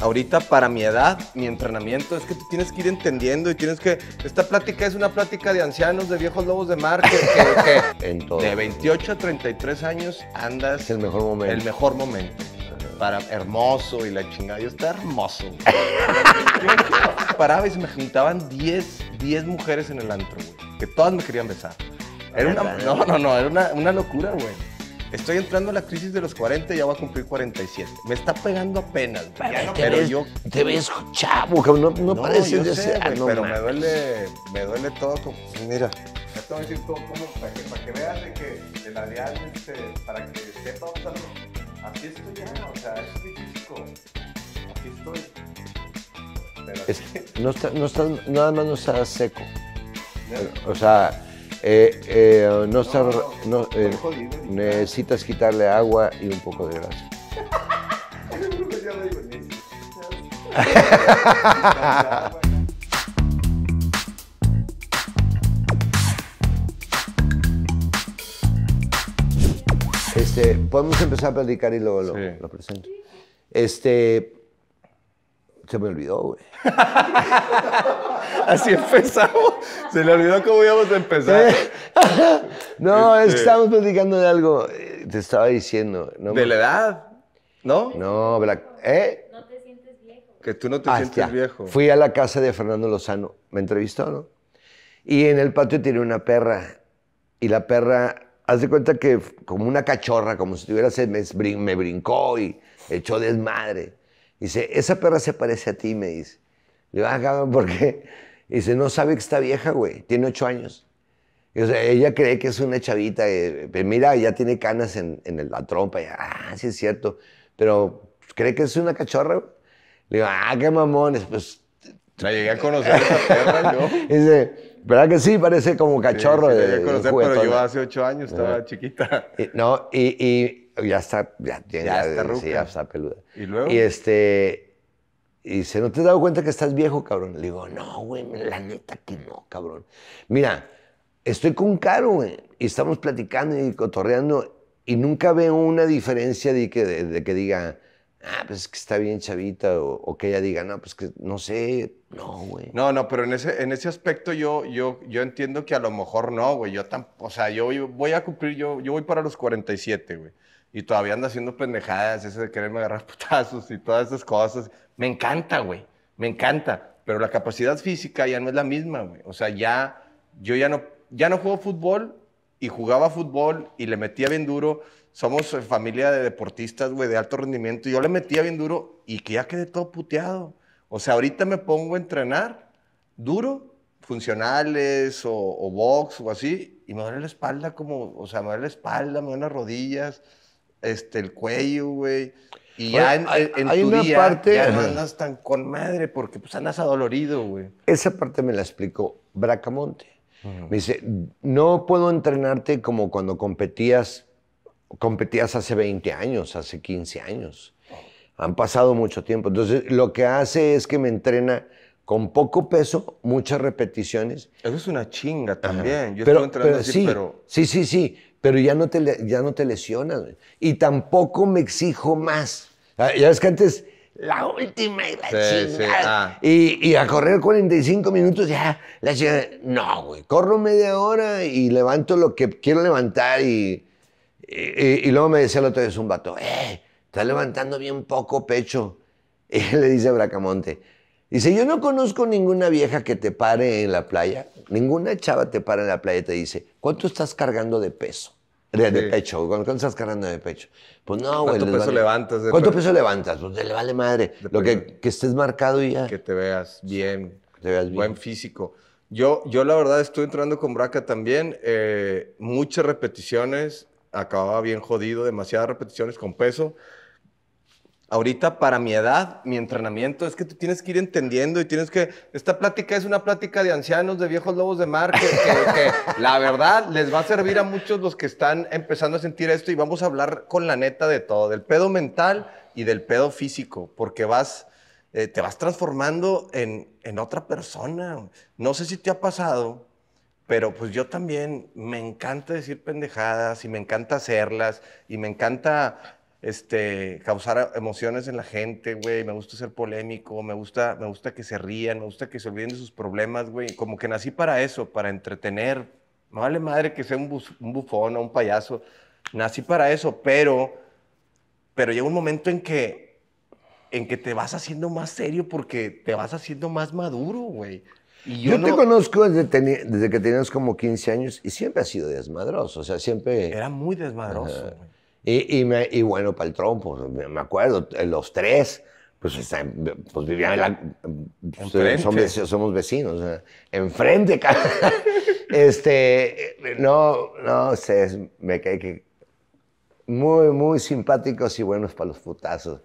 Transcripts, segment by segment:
ahorita para mi edad, mi entrenamiento, es que tú tienes que ir entendiendo y tienes que... Esta plática es una plática de ancianos, de viejos lobos de mar, que, de 28 a 33 años andas... Es el mejor momento. El mejor momento. Para, hermoso y la chingada. Yo estaba hermoso. paraba y se me juntaban 10, 10 mujeres en el antro, güey, que todas me querían besar. Era una, no, no, no, era una, una locura, güey. Estoy entrando a la crisis de los 40 y ya voy a cumplir 47. Me está pegando apenas. Pero, yo, te ves chavo, no, no, no pareces de Pero me duele, me duele todo. Como, mira. Ya te voy a decir todo como para que, para veas de que de este, la para que sepas, o sea, así estoy ya, o sea, es difícil. aquí estoy. no, nada más no está seco. O sea, eh, eh, no, estar, eh, necesitas quitarle agua y un poco de grasa. Este, podemos empezar a platicar y luego lo, lo presento. Este, se me olvidó, güey. Así empezamos. Se le olvidó cómo íbamos a empezar. no, es que este, estábamos platicando de algo. Eh, te estaba diciendo. No de la edad, ¿no? No, ¿Eh? No te sientes viejo. Que tú no te sientes viejo. Fui a la casa de Fernando Lozano. Me entrevistó, ¿no? Y en el patio tiene una perra. Y la perra, haz de cuenta que como una cachorra, como si tuviera me, me brincó y echó desmadre. Dice, esa perra se parece a ti, me dice. Le va ah, cabrón, ¿por qué? Dice, no sabe que está vieja, güey. Tiene ocho años. Y, sea, ella cree que es una chavita. Eh, pues mira, ya tiene canas en, la trompa. Y, ah, sí es cierto. Pero pues, cree que es una cachorra, güey. Le digo, ah, qué mamones. Pues. La llegué a conocer esa perra, yo. Dice, ¿verdad que sí? Parece como cachorro. llegué a conocer, pero yo hace ocho años estaba chiquita. no, y ya está, ya, ya, está, peluda. Y luego. Y este. Y dice, ¿no te has dado cuenta que estás viejo, cabrón? Le digo, no, güey, la neta que no, cabrón. Mira, estoy con Caro, güey, y estamos platicando y cotorreando, y nunca veo una diferencia de que, de, que diga, ah, pues es que está bien chavita, o, que ella diga, no, pues que no sé, no, güey. No, no, pero en ese, en ese aspecto yo, yo, yo entiendo que a lo mejor no, güey, yo tampoco, o sea, yo voy a cumplir, yo, yo voy para los 47, güey y todavía anda haciendo pendejadas, ese de quererme agarrar putazos y todas esas cosas. Me encanta, güey, me encanta, pero la capacidad física ya no es la misma, güey. O sea, ya yo ya no ya no juego fútbol y jugaba fútbol y le metía bien duro. Somos familia de deportistas, güey, de alto rendimiento. Y yo le metía bien duro y que ya quedé todo puteado. O sea, ahorita me pongo a entrenar duro, funcionales o, o box o así, y me duele la espalda como, o sea, me duele la espalda, me duelen las rodillas. Este, el cuello, güey. Y ya en, hay, tu día ya no andas tan con madre porque pues andas adolorido, güey. Esa parte me la explicó Bracamonte. Me dice, no puedo entrenarte como cuando competías, competías hace 20 años, hace 15 años. Han pasado mucho tiempo. Entonces, lo que hace es que me entrena con poco peso, muchas repeticiones. Eso es una chinga también. Yo pero, estoy sí, pero... sí, sí, sí, pero ya no te, ya no te lesionas. Y tampoco me exijo más. Ah, ya ves que antes, la última y la sí, chingada. Sí, ah. y, a correr 45 minutos, ya, la chinga. No, güey, corro media hora y levanto lo que quiero levantar. Y, y, luego me decía el otro día un vato, eh, estás levantando bien poco pecho. Y le dice a Bracamonte, Dice, yo no conozco ninguna vieja que te pare en la playa, ninguna chava te para en la playa y te dice, ¿cuánto estás cargando de peso? De, pecho, ¿cuánto estás cargando de pecho? Pues no, güey. ¿Cuánto peso levantas? ¿Cuánto peso? levantas? Pues le vale madre. Lo que, que, estés marcado y ya. Que te veas bien. Que te veas bien. Buen físico. Yo, yo la verdad estuve entrando con Braca también, eh, muchas repeticiones, acababa bien jodido, demasiadas repeticiones con peso ahorita para mi edad, mi entrenamiento, es que tú tienes que ir entendiendo y tienes que, esta plática es una plática de ancianos, de viejos lobos de mar, que, la verdad les va a servir a muchos los que están empezando a sentir esto y vamos a hablar con la neta de todo, del pedo mental y del pedo físico, porque vas, eh, te vas transformando en, en otra persona. No sé si te ha pasado. Pero pues yo también me encanta decir pendejadas y me encanta hacerlas y me encanta este, causar emociones en la gente, güey. Me gusta ser polémico, me gusta, me gusta que se rían, me gusta que se olviden de sus problemas, güey. Como que nací para eso, para entretener. No vale madre que sea un, bufón o un payaso. Nací para eso, pero, pero llega un momento en que, en que te vas haciendo más serio porque te vas haciendo más maduro, güey. Y yo, yo te conozco desde, desde, que tenías como 15 años y siempre has sido desmadroso, o sea, siempre... Era muy desmadroso, güey y, y, bueno, para el trompo, pues, me acuerdo, eh, los tres, pues, pues vivían en la, pues, eh, somos, vecinos, enfrente, este, no, no, sé este, me cae que muy, muy simpáticos y buenos para los putazos.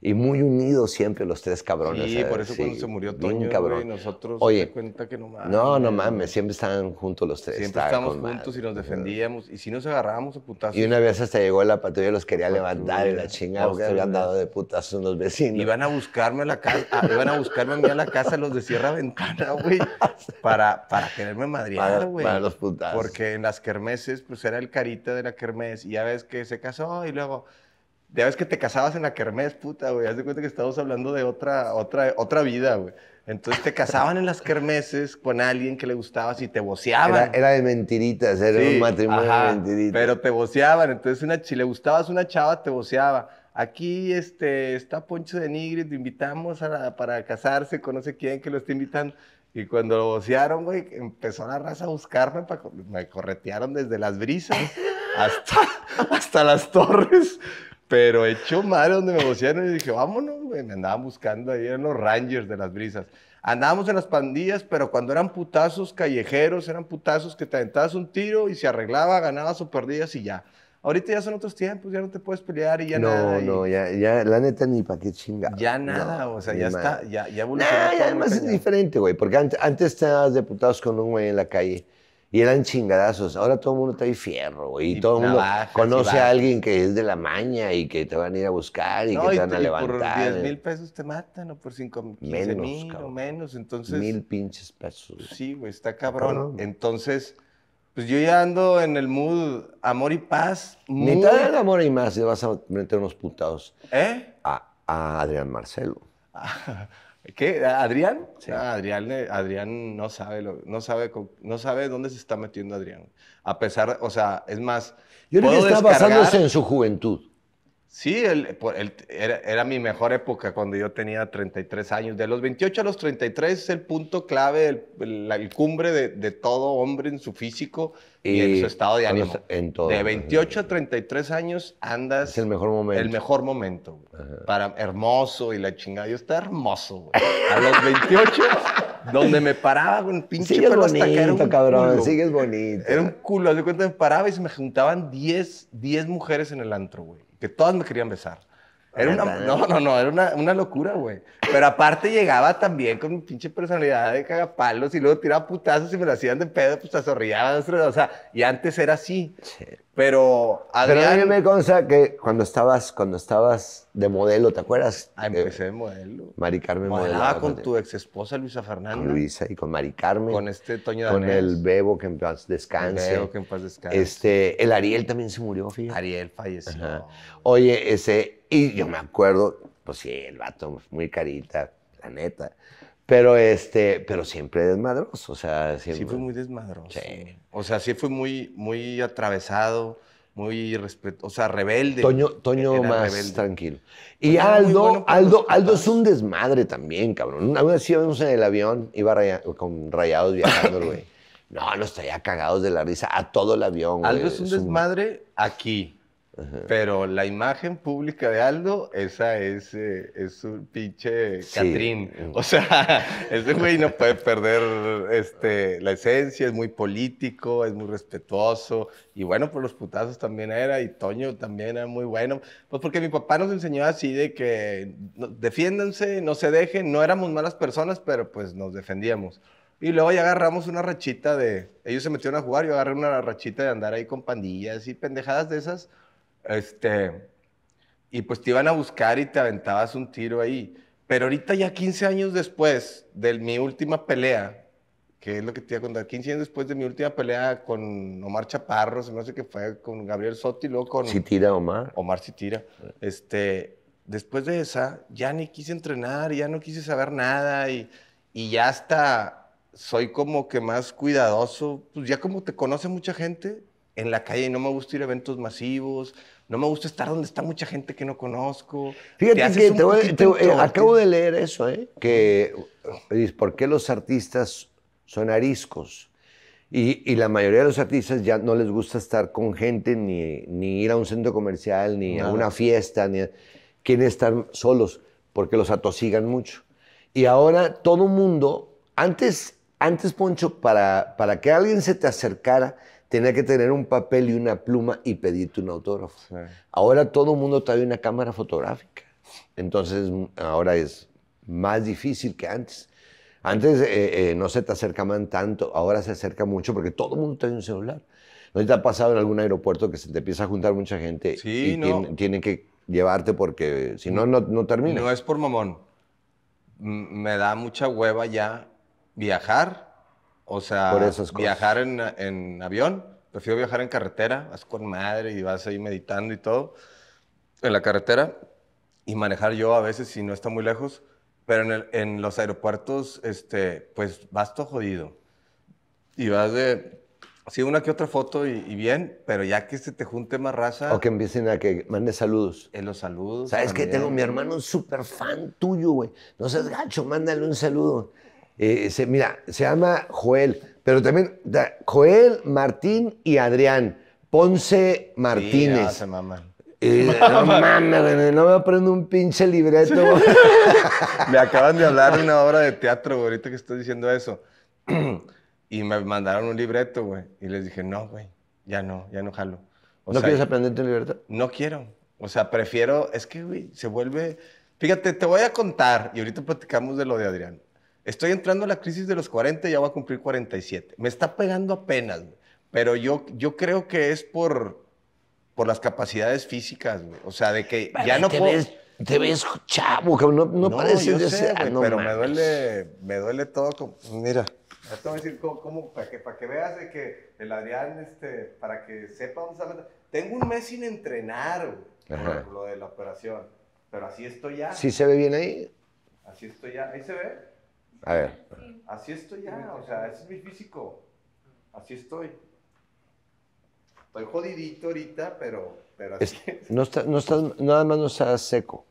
Y muy unidos siempre los tres cabrones. Sí, por eso cuando se murió Toño, y nosotros Oye, se cuenta que no mames. No, no mames, siempre estaban juntos los tres. Siempre estábamos juntos y nos defendíamos. Y si nos agarrábamos a putazos. Y una vez hasta llegó la patrulla y los quería levantar y la chingada, porque habían dado de putazos unos vecinos. Iban a buscarme a la casa, ah, iban a buscarme a mí a la casa los de Sierra Ventana, güey, para, para quererme madrear, güey. Para, los putazos. Porque en las kermeses, pues era el carita de la kermes, y ya ves que se casó y luego... Ya ves que te casabas en la kermés, puta, güey. Haz de cuenta que estamos hablando de otra, otra, otra vida, güey. Entonces te casaban en las kermeses con alguien que le gustabas y te voceaban. Era, de mentiritas, era un matrimonio de mentiritas. Pero te voceaban, entonces una, si le gustabas una chava, te boceaba. Aquí este, está Poncho de Nigri, te invitamos para casarse con no sé quién que lo está invitando. Y cuando lo vocearon, güey, empezó la raza a buscarme, para, me corretearon desde las brisas hasta, hasta las torres. Pero hecho mal donde me y dije, vámonos, güey. Me andaban buscando ahí, eran los Rangers de las brisas. Andábamos en las pandillas, pero cuando eran putazos callejeros, eran putazos que te aventabas un tiro y se arreglaba, ganabas o perdías y ya. Ahorita ya son otros tiempos, ya no te puedes pelear y ya no, nada. No, no, ya, ya, la neta ni para qué chinga. Ya nada, o sea, ya está, ya, ya evolucionó. ya además es diferente, güey, porque antes, antes te de putazos con un güey en la calle y eran chingadazos. Ahora todo el mundo trae fierro, güey. Y todo el mundo conoce a alguien que es de la maña y que te van a ir a buscar y que te van a levantar. por 10 eh. mil pesos te matan o por 5 mil o menos. Entonces, mil pinches pesos. Sí, güey, está cabrón. Entonces, pues yo ya ando en el mood amor y paz. Ni Ni amor y más le vas a meter unos putados. ¿Eh? A, a Adrián Marcelo. Ah, ¿Qué? ¿Adrián? Ah, Adrián, Adrián no sabe, lo, no, sabe no sabe dónde se está metiendo Adrián. A pesar, o sea, es más. Yo creo que está basándose en su juventud. Sí, el era, mi mejor época cuando yo tenía 33 años. De los 28 a los 33 es el punto clave, el, cumbre de, todo hombre en su físico y, en su estado de ánimo. De 28 a 33 años andas... Es el mejor momento. El mejor momento, Para, hermoso y la chingada. Yo estaba hermoso, güey. A los 28... donde me paraba con pinche pelo hasta que era un cabrón, culo. bonito. Era un culo, de me paraba y se me juntaban 10, 10 mujeres en el antro, güey que todas me querían besar. Era una, no, no, no, era una, una locura, güey. Pero aparte llegaba también con pinche personalidad de cagapalos y luego tiraba putazos y me lo hacían de pedo, pues asorriaba, O sea, y antes era así. Pero Pero a mí me consta que cuando estabas, cuando estabas de modelo, ¿te acuerdas? Ah, empecé de modelo. Mari Carmen Modelaba con tu ex esposa Luisa Fernanda. Con Luisa y con Mari Carmen. Con este Toño Danés. Con el Bebo, que en paz descanse. El Bebo, que en paz descanse. Este, el Ariel también se murió, fíjate. Ariel falleció. Oye, ese y yo me acuerdo, pues sí, el vato muy carita, la neta. Pero este, pero siempre desmadroso, o sea, Sí fue muy desmadroso. Sí. O sea, sí fue muy, muy atravesado, muy respeto, o sea, rebelde. Toño, Toño más tranquilo. Y Aldo, Aldo, es un desmadre también, cabrón. Una vez íbamos en el avión, iba con rayados viajando, güey. No, nos traía cagados de la risa a todo el avión. Aldo es un desmadre aquí. Pero la imagen pública de Aldo, esa es, eh, es un pinche Catrín. Eh. O sea, ese güey no puede perder este, la esencia, es muy político, es muy respetuoso. Y bueno, por pues los putazos también era, y Toño también era muy bueno. Pues porque mi papá nos enseñó así de que defiéndanse, no se dejen, no éramos malas personas, pero pues nos defendíamos. Y luego ya agarramos una rachita de. Ellos se metieron a jugar, yo agarré una rachita de andar ahí con pandillas y pendejadas de esas este, y pues te iban a buscar y te aventabas un tiro ahí. Pero ahorita ya 15 años después de mi última pelea, que es lo que te iba a contar, 15 años después de mi última pelea con Omar Chaparro, se me hace que fue con Gabriel Soti, y luego con... Si tira Omar. Omar si tira. Este, después de esa, ya ni quise entrenar, ya no quise saber nada y, y ya hasta soy como que más cuidadoso. Pues ya como te conoce mucha gente, en la calle, y no me gusta ir a eventos masivos, no me gusta estar donde está mucha gente que no conozco. Fíjate que te eh, acabo de leer eso, ¿eh? que ¿por qué los artistas son ariscos? Y, y, la mayoría de los artistas ya no les gusta estar con gente, ni, ni ir a un centro comercial, ni a una fiesta, ni quieren estar solos, porque los atosigan mucho. Y ahora todo mundo, antes, antes Poncho, para, para que alguien se te acercara, tenía que tener un papel y una pluma y pedirte un autógrafo. Ahora todo el mundo trae una cámara fotográfica. Entonces, ahora es más difícil que antes. Antes eh, eh, no se te acercaban tanto, ahora se acerca mucho porque todo el mundo trae un celular. ¿No te ha pasado en algún aeropuerto que se te empieza a juntar mucha gente y tienen, que llevarte porque si no, no, termina? No es por mamón. me da mucha hueva ya viajar o sea, viajar en, avión, prefiero viajar en carretera, vas con madre y vas ahí meditando y todo, en la carretera, y manejar yo a veces si no está muy lejos, pero en, los aeropuertos, este, pues vas todo jodido. Y vas de, sí, una que otra foto y, bien, pero ya que se te junte más raza. O que empiecen a que mande saludos. En los saludos. ¿Sabes que Tengo mi hermano un súper fan tuyo, güey. No seas gacho, mándale un saludo. Eh, mira, se llama Joel, pero también Joel, Martín y Adrián. Ponce Martínez. Sí, no, eh, no mames, no me aprendo un pinche libreto. me acaban de hablar de una obra de teatro, ahorita que estoy diciendo eso. y me mandaron un libreto, güey. Y les dije, no, güey, ya no, ya no jalo. ¿No quieres aprenderte un libreto? No quiero. O sea, prefiero, es que, güey, se vuelve... Fíjate, te voy a contar, y ahorita platicamos de lo de Adrián. Estoy entrando a la crisis de los 40, y ya voy a cumplir 47. Me está pegando apenas, pero yo, yo creo que es por, por las capacidades físicas, O sea, de que ya no te puedo... te ves chavo, No, no, de ser, no pero me duele, me duele todo. Como... Mira. Esto voy a decir, ¿cómo, para, que, para que veas de que el Adrián, este, para que sepa Tengo un mes sin entrenar, por lo de la operación. Pero así estoy ya. ¿Sí se ve bien ahí? Así estoy ya. ¿Ahí se ve? A ver. Así estoy ya, o sea, ese es mi físico. Así estoy. Estoy jodidito ahorita, pero, así es, No, está, no nada más no estás seco.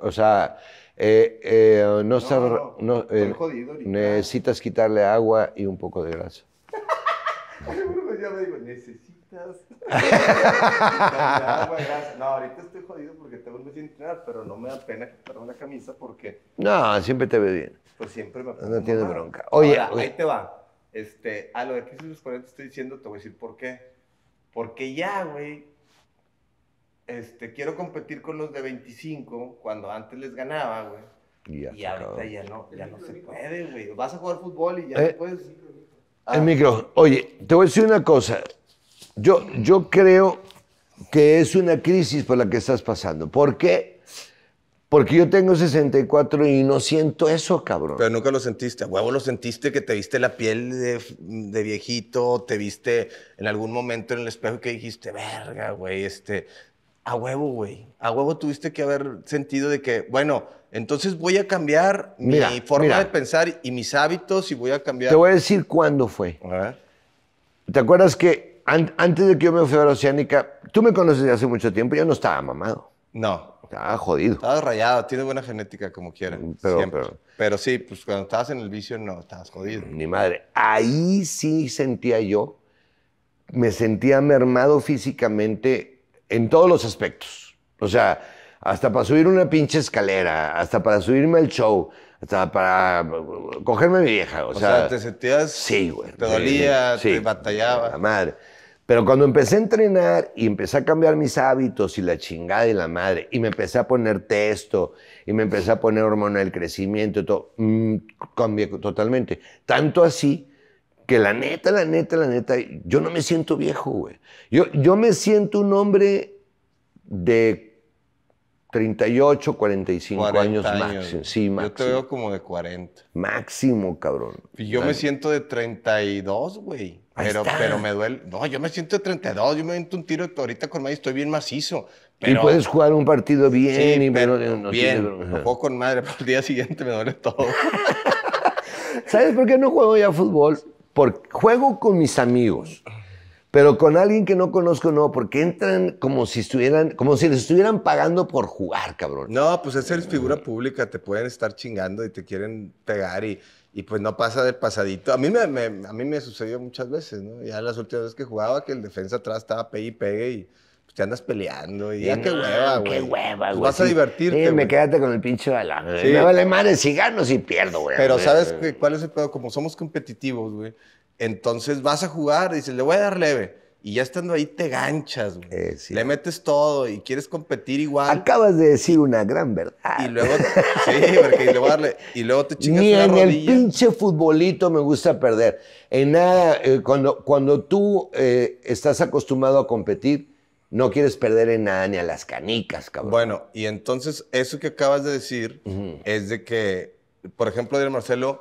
O sea, eh, eh, no, estás. No, eh, jodido ahorita. Necesitas quitarle agua y un poco de grasa. ya me digo, necesito no, ahorita estoy jodido porque tengo un mes sin entrenar, pero no me da pena quitarme una camisa porque. No, siempre te ve bien. Pues siempre me No tiene bronca. Oye, ahí te va. Este, a lo de que los 40 estoy diciendo, te voy a decir por qué. Porque ya, güey, este, quiero competir con los de 25 cuando antes les ganaba, güey. Ya, y ahorita ya no, ya no se puede, güey. Vas a jugar fútbol y ya eh, no puedes. El micro. Oye, te voy a decir una cosa. Yo, creo que es una crisis por la que estás pasando. ¿Por qué? Porque yo tengo 64 y no siento eso, cabrón. Pero nunca lo sentiste. A huevo lo sentiste que te viste la piel de, viejito, te viste en algún momento en el espejo que dijiste, verga, güey, este. A huevo, güey. A huevo tuviste que haber sentido de que, bueno, entonces voy a cambiar mi forma de pensar y mis hábitos y voy a cambiar. Te voy a decir cuándo fue. ¿Te acuerdas que antes de que yo me fui a Oceánica, tú me conoces hace mucho tiempo, yo no estaba mamado. No. Estaba jodido. Estaba rayado, Tiene buena genética como quieran. Mm, pero, pero, sí, pues cuando estabas en el vicio no, estabas jodido. Ni madre. Ahí sí sentía yo, me sentía mermado físicamente en todos los aspectos. O sea, hasta para subir una pinche escalera, hasta para subirme al show, hasta para cogerme a mi vieja. O, sea, te sentías. Sí, güey. Te dolía, sí, te batallaba. La madre. Pero cuando empecé a entrenar y empecé a cambiar mis hábitos y la chingada y la madre, y me empecé a poner texto, y me empecé a poner hormona del crecimiento, todo, mm, cambié totalmente. Tanto así que la neta, la neta, la neta, yo no me siento viejo, güey. Yo, yo me siento un hombre de 38, 45 años, años máximo. Sí, máximo. Yo te veo como de 40. Máximo, cabrón. Y yo me siento de 32, güey pero, pero me duele. No, yo me siento 32, yo me siento un tiro ahorita con madre, estoy bien macizo. Y puedes jugar un partido bien y pero, no, bien. No juego con madre, pero el día siguiente me duele todo. ¿Sabes por qué no juego ya fútbol? Porque juego con mis amigos. Pero con alguien que no conozco, no, porque entran como si estuvieran, como si les estuvieran pagando por jugar, cabrón. No, pues es ser figura pública, te pueden estar chingando y te quieren pegar y, y pues no pasa del pasadito. A mí me, me, a mí me sucedió muchas veces, ¿no? Ya las últimas veces que jugaba, que el defensa atrás estaba pegue y pegue y pues, te andas peleando. Y ya, ah, qué hueva, güey. Qué hueva, pues güey. Vas a divertirte. me quédate con el pinche balón. Sí. Me vale madre si gano, si pierdo, güey. Pero ¿sabes que cuál es el pedo? Como somos competitivos, güey entonces vas a jugar y dices, le voy a dar leve. Y ya estando ahí te ganchas, güey. Eh, le metes todo y quieres competir igual. Acabas de decir una gran verdad. Y luego, sí, porque voy a darle, y luego te chingas Ni en el pinche futbolito me gusta perder. En nada, eh, cuando, cuando tú eh, estás acostumbrado a competir, no quieres perder en nada ni a las canicas, cabrón. Bueno, y entonces eso que acabas de decir es de que, por ejemplo, de Marcelo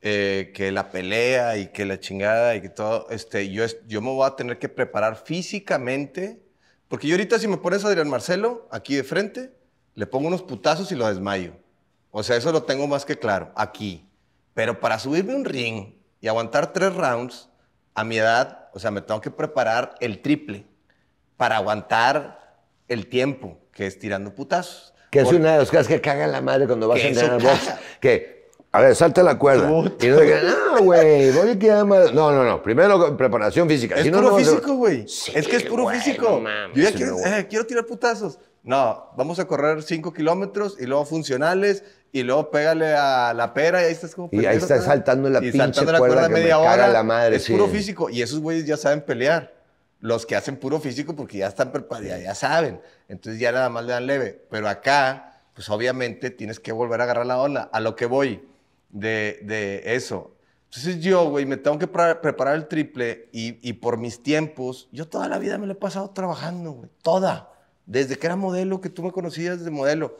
eh, que la pelea y que la chingada y que todo, este, yo, yo me voy a tener que preparar físicamente, porque yo ahorita si me pones a Adrián Marcelo aquí de frente, le pongo unos putazos y lo desmayo. O sea, eso lo tengo más que claro, aquí. Pero para subirme un ring y aguantar tres rounds, a mi edad, o sea, me tengo que preparar el triple para aguantar el tiempo, que es tirando putazos. Que es una de las cosas que caga la madre cuando vas a entrenar al box. Que a ver, salta la cuerda. Y no digas, no, ah, güey, voy a No, no, no. Primero preparación física. Es puro físico, güey. es que es puro físico. Mames, Yo ya quiero, eh, quiero tirar putazos. No, vamos a correr 5 kilómetros y luego funcionales y luego pégale a la pera y ahí estás como Y ahí estás saltando la pinche la cuerda, que media me hora. La madre, es puro físico y esos güeyes ya saben pelear. Los que hacen puro físico porque ya están preparados, ya saben. Entonces ya nada más le dan leve. Pero acá, pues obviamente tienes que volver a agarrar la ola. A lo que voy de, de eso. Entonces yo, güey, me tengo que preparar el triple y, por mis tiempos, yo toda la vida me lo he pasado trabajando, toda. Desde que era modelo, que tú me conocías de modelo,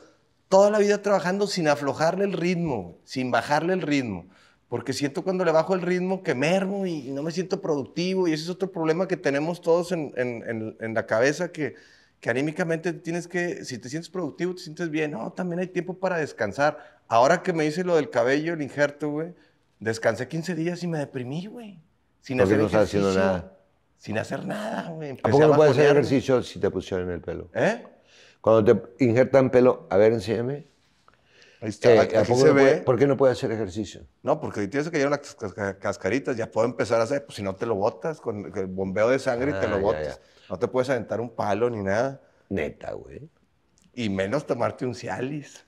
toda la vida trabajando sin aflojarle el ritmo, sin bajarle el ritmo. Porque siento cuando le bajo el ritmo que mermo y, no me siento productivo. Y ese es otro problema que tenemos todos en, la cabeza, que, que anímicamente tienes que, si te sientes productivo, te sientes bien. No, también hay tiempo para descansar Ahora que me hice lo del cabello, el injerto, güey, descansé 15 días y me deprimí, güey. Sin hacer no estás haciendo nada. Sin hacer nada, güey. ¿A poco no puedes hacer ejercicio si te pusieron el pelo? ¿Eh? Cuando te injertan pelo, a ver, enséñame. Ahí está, eh, ¿Por qué no puedes hacer ejercicio? No, porque tienes que llevar las cascaritas, ya puedo empezar a hacer, pues si no te lo botas, con el bombeo de sangre y te ah, lo botas. No te puedes aventar un palo ni nada. Neta, güey. Y menos tomarte un Cialis.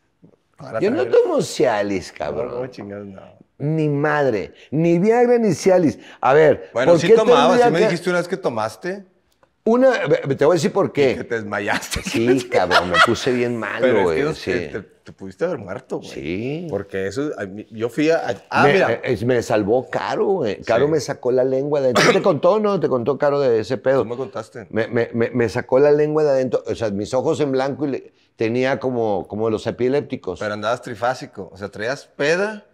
Yo no tomo Cialis, cabrón. No, chingas, no. Ni madre, ni Viagra ni Cialis. A ver, Bueno, ¿por sí qué me dijiste una vez que tomaste. Una, te voy a decir por qué. Que te desmayaste. Sí, cabrón, me puse bien mal, güey. te, pudiste haber muerto, güey. Sí. Porque eso, yo fui a... Ah, mira. Eh, me salvó Caro, güey. Caro me sacó la lengua de adentro. ¿Te contó no? ¿Te contó Caro de ese pedo? ¿Tú me contaste? Me, sacó la lengua de adentro. O sea, mis ojos en blanco y tenía como, como los epilépticos. Pero andabas trifásico. O sea, traías peda.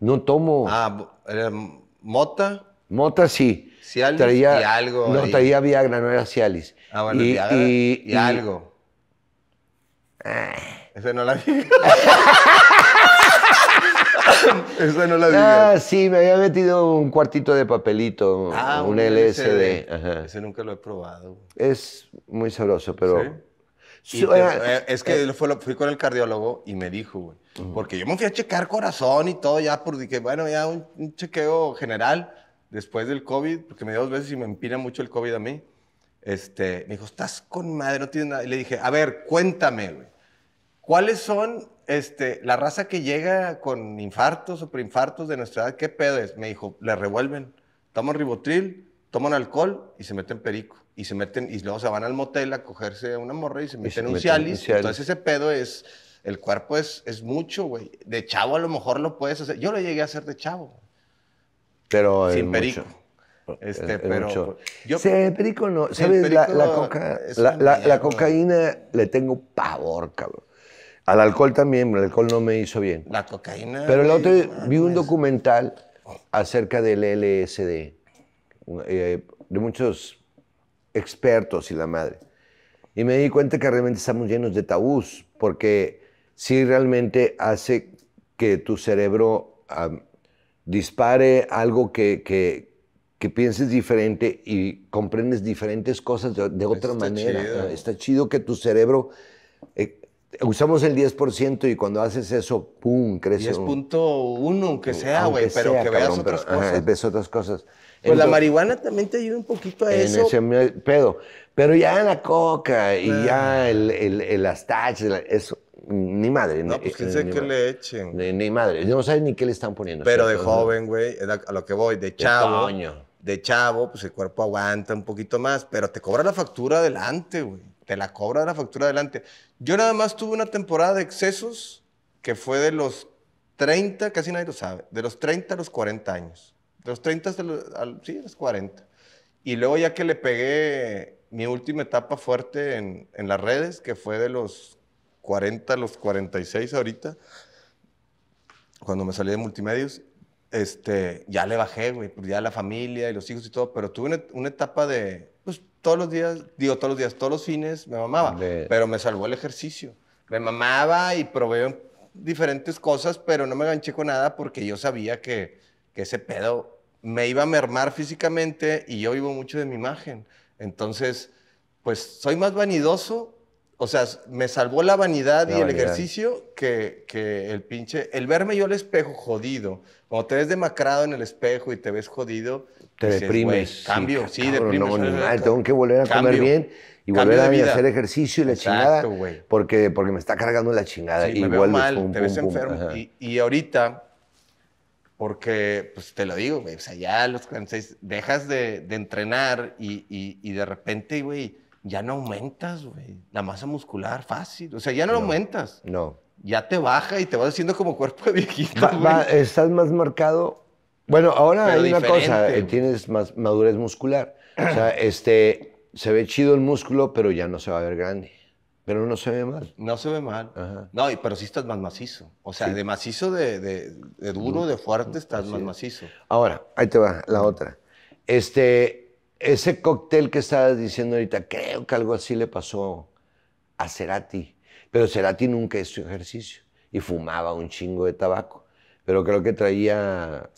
No tomo. Ah, era mota. Mota sí. Cialis traía, y algo. No, traía Viagra, no era Cialis. Ah, bueno, y, y, algo. Ah. Ese no la vi. Esa no la vi. Ah, sí, me había metido un cuartito de papelito, ah, un, LSD. Ese nunca lo he probado. Es muy sabroso, pero... ¿Sí? Eh, es que eh, fui con el cardiólogo y me dijo, güey, porque yo me fui a checar corazón y todo, ya porque bueno, ya un chequeo general, después del COVID, porque me dio dos veces y me empina mucho el COVID a mí, este, me dijo, estás con madre, no tienes nada. Y le dije, a ver, cuéntame, güey. ¿Cuáles son este, la raza que llega con infartos o preinfartos de nuestra edad? ¿Qué pedo es? Me dijo, le revuelven. Toman ribotril, toman alcohol y se meten perico. Y se meten, y luego se van al motel a cogerse una morra y se meten, un, cialis. Entonces ese pedo es, el cuerpo es, es mucho, güey. De chavo a lo mejor lo puedes hacer. Yo lo llegué a hacer de chavo. Pero sin perico. este, pero perico no. ¿Sabes? la, coca, la, cocaína le tengo pavor, cabrón. Al alcohol también, el alcohol no me hizo bien. La cocaína. Pero el otro vi un documental acerca del LSD, eh, de muchos expertos y la madre. Y me di cuenta que realmente estamos llenos de tabús, porque sí realmente hace que tu cerebro dispare algo que, que, pienses diferente y comprendes diferentes cosas de, otra manera. Eh, está chido que tu cerebro... Eh, usamos el 10% y cuando haces eso, ¡pum! crece. 10.1, aunque sea, güey, pero que veas otras cosas. ves otras cosas. Pues la marihuana también te ayuda un poquito a eso. pedo. Pero ya la coca y ya ah. el, el, el, eso ni madre. No, pues quién eh, sabe qué le echen. Ni, ni, madre. No sabes ni qué le están poniendo. Pero de joven, güey, a lo que voy, de chavo. De, chavo, pues el cuerpo aguanta un poquito más, pero te cobra la factura adelante, güey. Te la cobra la factura adelante. Yo nada más tuve una temporada de excesos que fue de los 30, casi nadie lo sabe, de los 30 a los 40 años. De los 30 a los, sí, a los 40. Y luego ya que le pegué mi última etapa fuerte en, en las redes, que fue de los 40 los 46 ahorita, cuando me salí de multimedios, este, ya le bajé, güey, pues, ya la familia y los hijos y todo, pero tuve una, etapa de, pues todos los días, digo todos los días, todos los fines me mamaba, pero me salvó el ejercicio. Me mamaba y probé diferentes cosas, pero no me ganché con nada porque yo sabía que, que ese pedo me iba a mermar físicamente y yo vivo mucho de mi imagen. Entonces, pues soy más vanidoso o sea, me salvó la vanidad y el ejercicio que, que, el pinche. El verme yo al espejo jodido. Cuando te ves demacrado en el espejo y te ves jodido. Te deprimes. cambio, sí, cabrón, deprimes. No, ni tengo que volver a comer bien y volver a hacer ejercicio y la chingada. Porque, porque me está cargando la chingada. Sí, y me veo mal, te ves enfermo. Y, y, ahorita, porque, pues te lo digo, güey, o sea, ya los 46 dejas de, de entrenar y, y, y de repente, güey ya no aumentas, güey. La masa muscular, fácil. O sea, ya no, aumentas. No. Ya te baja y te vas haciendo como cuerpo de viejito. estás más marcado. Bueno, ahora hay una cosa, eh, tienes más madurez muscular. O sea, este, se ve chido el músculo, pero ya no se va a ver grande. Pero no se ve mal. No se ve mal. No, pero sí estás más macizo. O sea, de macizo, de, duro, de fuerte, estás más macizo. Ahora, ahí te va la otra. Este, ese cóctel que estabas diciendo ahorita, creo que algo así le pasó a Cerati. Pero Cerati nunca hizo ejercicio y fumaba un chingo de tabaco. Pero creo que traía.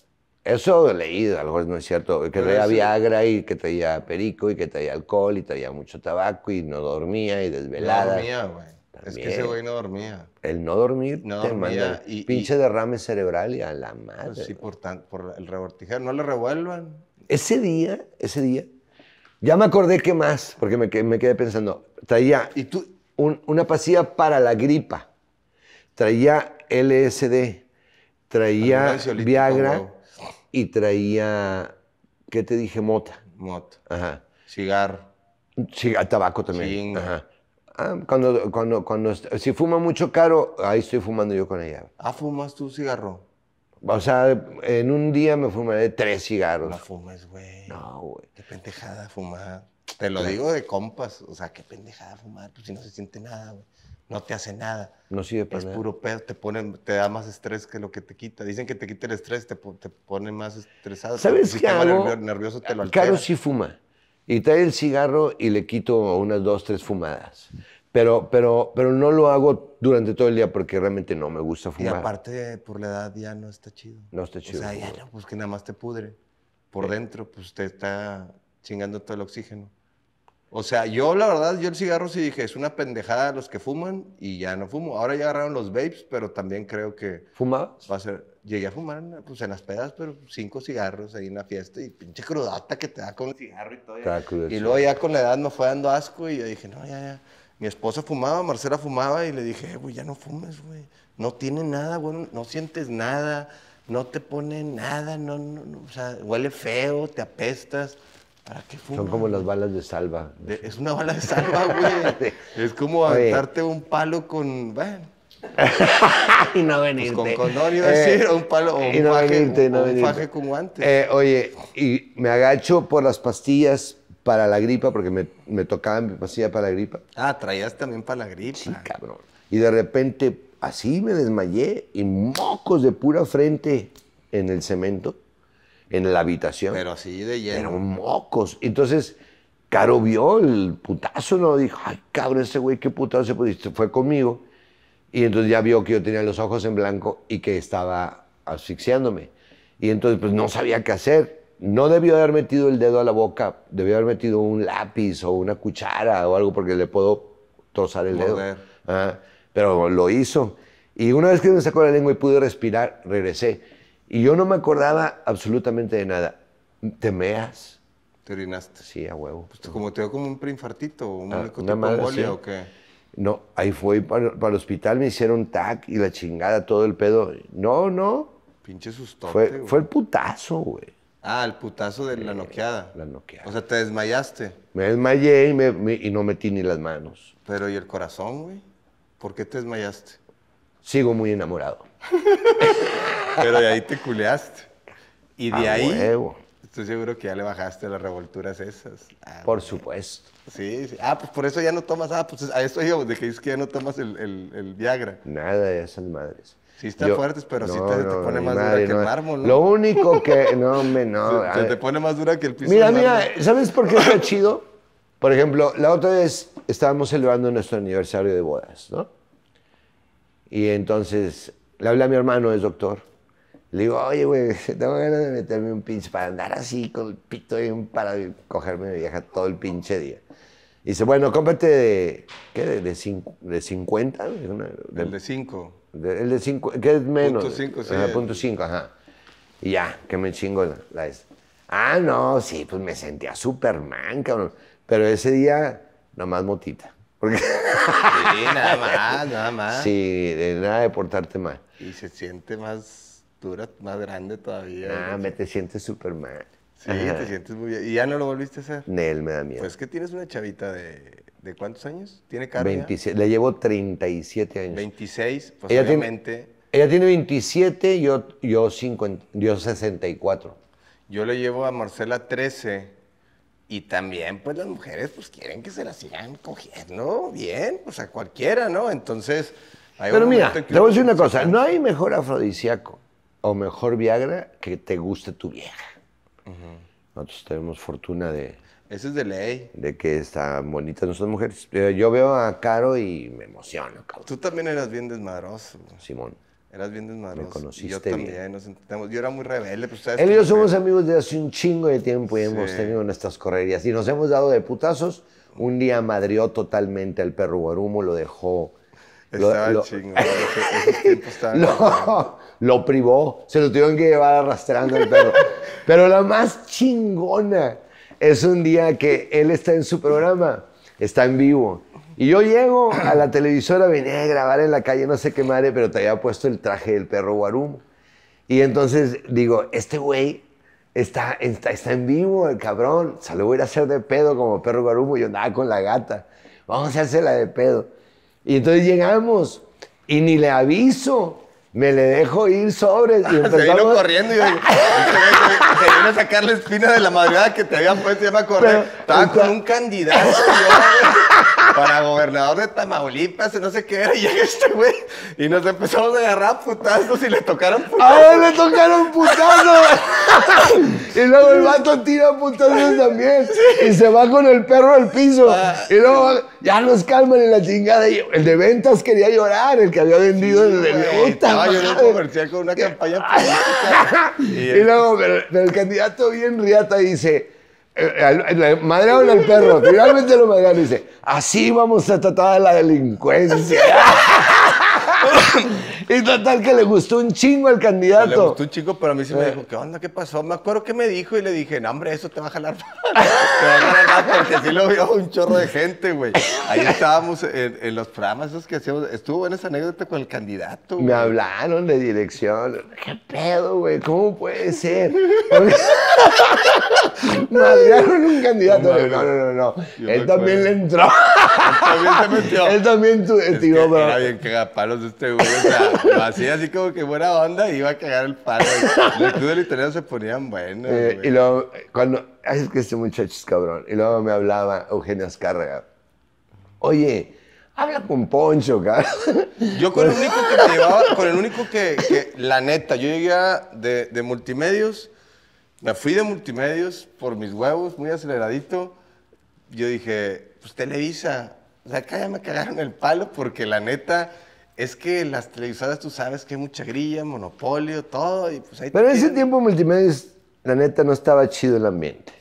Eso he leído, algo no es cierto. Que traía Viagra y que traía perico y que traía alcohol y traía mucho tabaco y no dormía y desvelada. No dormía, güey. Es que ese güey no dormía. El no dormir no y, pinche derrame cerebral y a la madre. Pues sí, por, el revortijar, No le revuelvan. Ese día, ese día, ya me acordé qué más, porque me, quedé pensando. Traía y tú, una pasilla para la gripa. Traía LSD, traía Viagra y traía, ¿qué te dije? Mota. Mota. Ajá. Cigarro. Ah, tabaco también. Ajá. Ah, cuando, cuando, si fuma mucho caro, ahí estoy fumando yo con ella. Ah, ¿fumas tú cigarro? O sea, en un día me fumaré tres cigarros. No fumes, güey. No, güey. Qué pendejada fumar. Te lo digo de compas. O sea, qué pendejada fumar. Pues si no se siente nada, güey no te hace nada. No sirve para es puro pedo, te, ponen, te da más estrés que lo que te quita. Dicen que te quita el estrés, te, te pone más estresado. ¿Sabes qué hago? nervioso te lo altera. Caro sí fuma. Y trae el cigarro y le quito unas dos, tres fumadas. Pero, pero, pero no lo hago durante todo el día porque realmente no me gusta fumar. Y aparte, por la edad ya no está chido. No está chido. O sea, ya no, pues que nada más te pudre. Por eh. dentro, pues te está chingando todo el oxígeno. O sea, yo la verdad, yo el cigarro sí dije, es una pendejada los que fuman y ya no fumo. Ahora ya agarraron los vapes, pero también creo que... ¿Fumabas? Va a ser, llegué a fumar pues, en las pedas, pero cinco cigarros ahí en la fiesta y pinche crudata que te da con el cigarro y todo. Y luego ya con la edad me fue dando asco y yo dije, no, ya, ya mi esposa fumaba, Marcela fumaba y le dije, eh, güey, ya no fumes, güey. No tiene nada, güey, no sientes nada, no te pone nada, no, no, no, o sea, huele feo, te apestas. ¿Para qué fumas? Son como las balas de salva. es una bala de salva, güey. es como aventarte un palo con, y no pues venirte. con condón iba a decir, eh, un palo, un, no faje, no un como antes. Eh, oye, y me agacho por las pastillas, para la gripa, porque me, me tocaba mi para la gripa. Ah, traías también para la gripa. Sí, cabrón. Y de repente, así me desmayé y mocos de pura frente en el cemento, en la habitación. Pero así de lleno. Pero mocos. Entonces, Caro vio el putazo, ¿no? Dijo, ay, cabrón, ese güey, qué putazo se Fue conmigo. Y entonces ya vio que yo tenía los ojos en blanco y que estaba asfixiándome. Y entonces, pues no sabía qué hacer no debió haber metido el dedo a la boca, debió haber metido un lápiz o una cuchara o algo porque le puedo trozar el dedo. pero lo hizo. Y una vez que me sacó la lengua y pude respirar, regresé. Y yo no me acordaba absolutamente de nada. ¿Temeas? ¿Te orinaste? Sí, a huevo. Pues como te dio como un preinfartito, un ah, una o qué. No, ahí fui para, el hospital, me hicieron tac y la chingada, todo el pedo. No, no. Pinche Fue, fue el putazo, güey. Ah, el putazo de la eh, noqueada. La noqueada. O sea, te desmayaste. Me desmayé y, no metí ni las manos. Pero ¿y el corazón, güey? ¿Por qué te desmayaste? Sigo muy enamorado. Pero de ahí te culeaste. Y de ahí... Estoy seguro que ya le bajaste las revolturas esas. Ah, por supuesto. Sí, sí, Ah, pues por eso ya no tomas. Ah, pues a eso digo, de que dices que ya no tomas el, el, el Viagra. Nada de esas madres. Sí está fuerte, fuertes, pero si te, pone más dura que el mármol, ¿no? Lo único que... No, hombre, no. te pone más dura que el piso Mira, mira, ¿sabes por qué está chido? Por ejemplo, la otra vez estábamos celebrando nuestro aniversario de bodas, ¿no? Y entonces le habla a mi hermano, es doctor. Le digo, oye, güey, tengo ganas de meterme un pinche para andar así con el pito y un para cogerme de vieja todo el pinche día. Y dice, bueno, cómprate de, ¿qué? De, de, de 50. De de, el de 5 el de 5, que es menos. Punto 5, sí. Ajá, punto 5, ajá. Y ya, que me chingo la, es. Ah, no, sí, pues me sentía Superman, cabrón. Pero ese día, más motita. Porque... Sí, nada más, nada más. Sí, de nada de portarte mal. Y se siente más dura, más grande todavía. Ah, me te sientes Superman. Sí, te sientes muy bien. ¿Y ya no lo volviste a hacer? Nel, me da miedo. Pues que tienes una chavita de ¿De cuántos años? ¿Tiene cara? le llevo 37 años. 26, pues ella Tiene, 27, yo, yo, 64. Yo le llevo a Marcela 13. Y también, pues las mujeres, pues quieren que se la sigan cogiendo bien, pues a cualquiera, ¿no? Entonces. Pero mira, te voy a decir una cosa: no hay mejor afrodisíaco o mejor Viagra que te guste tu vieja. Nosotros tenemos fortuna de eso es de ley. De que están bonitas nuestras mujeres. Eh, yo veo a Caro y me emociono, Tú también eras bien desmadroso. Simón. Eras bien desmadroso. Me conociste. bien. Nos Yo era muy rebelde. Él y yo somos amigos de hace un chingo de tiempo y hemos tenido nuestras correrías. Y nos hemos dado de putazos. Un día madrió totalmente al perro Guarumo, lo dejó. Estaba lo, chingo. lo privó. Se lo tuvieron que llevar arrastrando el perro. Pero la más chingona es un día que él está en su programa, está en vivo. Y yo llego a la televisora, venía a grabar en la calle, no sé qué madre, pero te había puesto el traje del perro Guarumo. Y entonces digo, este güey está, está, en vivo, el cabrón, se lo voy a ir hacer de pedo como perro Guarumo. Yo andaba con la gata, vamos a hacerla de pedo. Y entonces llegamos y ni le aviso, me le dejo ir sobre Y empezamos... vino corriendo y yo, este este te vino a sacar la espina de la madrugada que te habían puesto, ya me acordé. Estaba con un candidato para gobernador de Tamaulipas, no sé qué era, y llega este güey, y nos empezamos a agarrar putazos y le tocaron putazos. ¡A él le tocaron putazos! y luego el vato tira putazos también, y se va con el perro al piso, ah. y luego ya nos calman en la chingada. el de ventas quería llorar, el que había vendido el de ventas. yo con una campaña y, luego, pero, el candidato bien riata dice habla eh, al perro, finalmente lo madre y dice, así vamos a tratar de la delincuencia. y total que le gustó un chingo al candidato. Le gustó un chingo, pero a mí sí me eh. dijo, ¿qué onda? ¿Qué pasó? Me acuerdo que me dijo y le dije, no, hombre, eso te va a jalar. te va a porque sí lo vio un chorro de gente, güey. Ahí estábamos en, los programas esos que hacíamos. Estuvo buena esa anécdota con el candidato. Me hablaron de dirección. ¿Qué pedo, güey? ¿Cómo puede ser? hablaron un candidato. No, no, no, no. Él también le entró. Él también se metió. Él también que bro. bien o sea, lo hacía así como que buena onda y iba a cagar el palo. Los clubes literarios se ponían buenos. Eh, y luego, cuando. Es que este muchacho es cabrón. Y luego me hablaba Eugenio Azcárraga. Oye, habla con Poncho, cabrón. Yo con el único que me llevaba, con el único que, la neta, yo llegué de, de multimedios, me fui de multimedios por mis huevos, muy aceleradito. Yo dije, pues Televisa, o sea, acá ya me cagaron el palo porque la neta es que las televisadas tú sabes que hay mucha grilla, monopolio, todo. Y pues Pero en ese tiempo multimedia, la neta, no estaba chido el ambiente.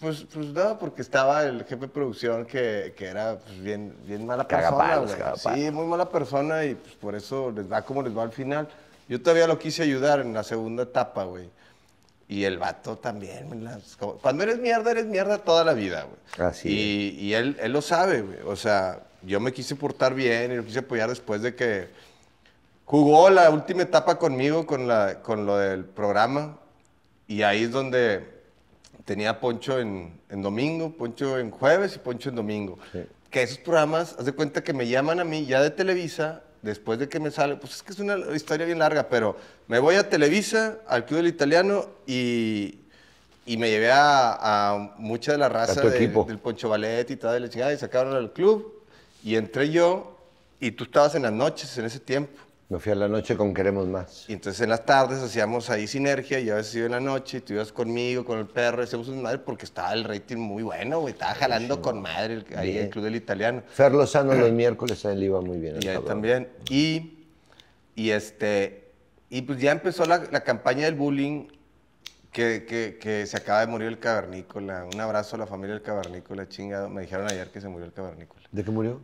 Pues, pues no, porque estaba el jefe de producción que, era pues, bien, bien mala persona. Sí, muy mala persona y pues, por eso les va como les va al final. Yo todavía lo quise ayudar en la segunda etapa, güey. Y el vato también. cuando eres mierda, eres mierda toda la vida, güey. Así. Y, y él, él, lo sabe, güey. O sea, yo me quise portar bien y lo quise apoyar después de que jugó la última etapa conmigo con, la, con lo del programa. Y ahí es donde tenía Poncho en, en domingo, Poncho en jueves y Poncho en domingo. Que esos programas, haz de cuenta que me llaman a mí ya de Televisa, después de que me sale, pues es que es una historia bien larga, pero me voy a Televisa, al Club del Italiano y, y me llevé a, a, mucha de la raza del Poncho Ballet y tal, la y sacaron al club. Y entré yo y tú estabas en las noches en ese tiempo. Me fui a la noche con Queremos Más. Y entonces en las tardes hacíamos ahí sinergia y a veces iba en la noche y tú ibas conmigo, con el perro, hacíamos un madre porque estaba el rating muy bueno, güey. Estaba jalando con madre ahí el Club del Italiano. Fer Lozano los miércoles ahí él iba muy bien. Y ahí también. Y, y, este, y pues ya empezó la, campaña del bullying que, que, que, se acaba de morir el cavernícola. Un abrazo a la familia del cavernícola, chingado. Me dijeron ayer que se murió el cavernícola. ¿De qué murió?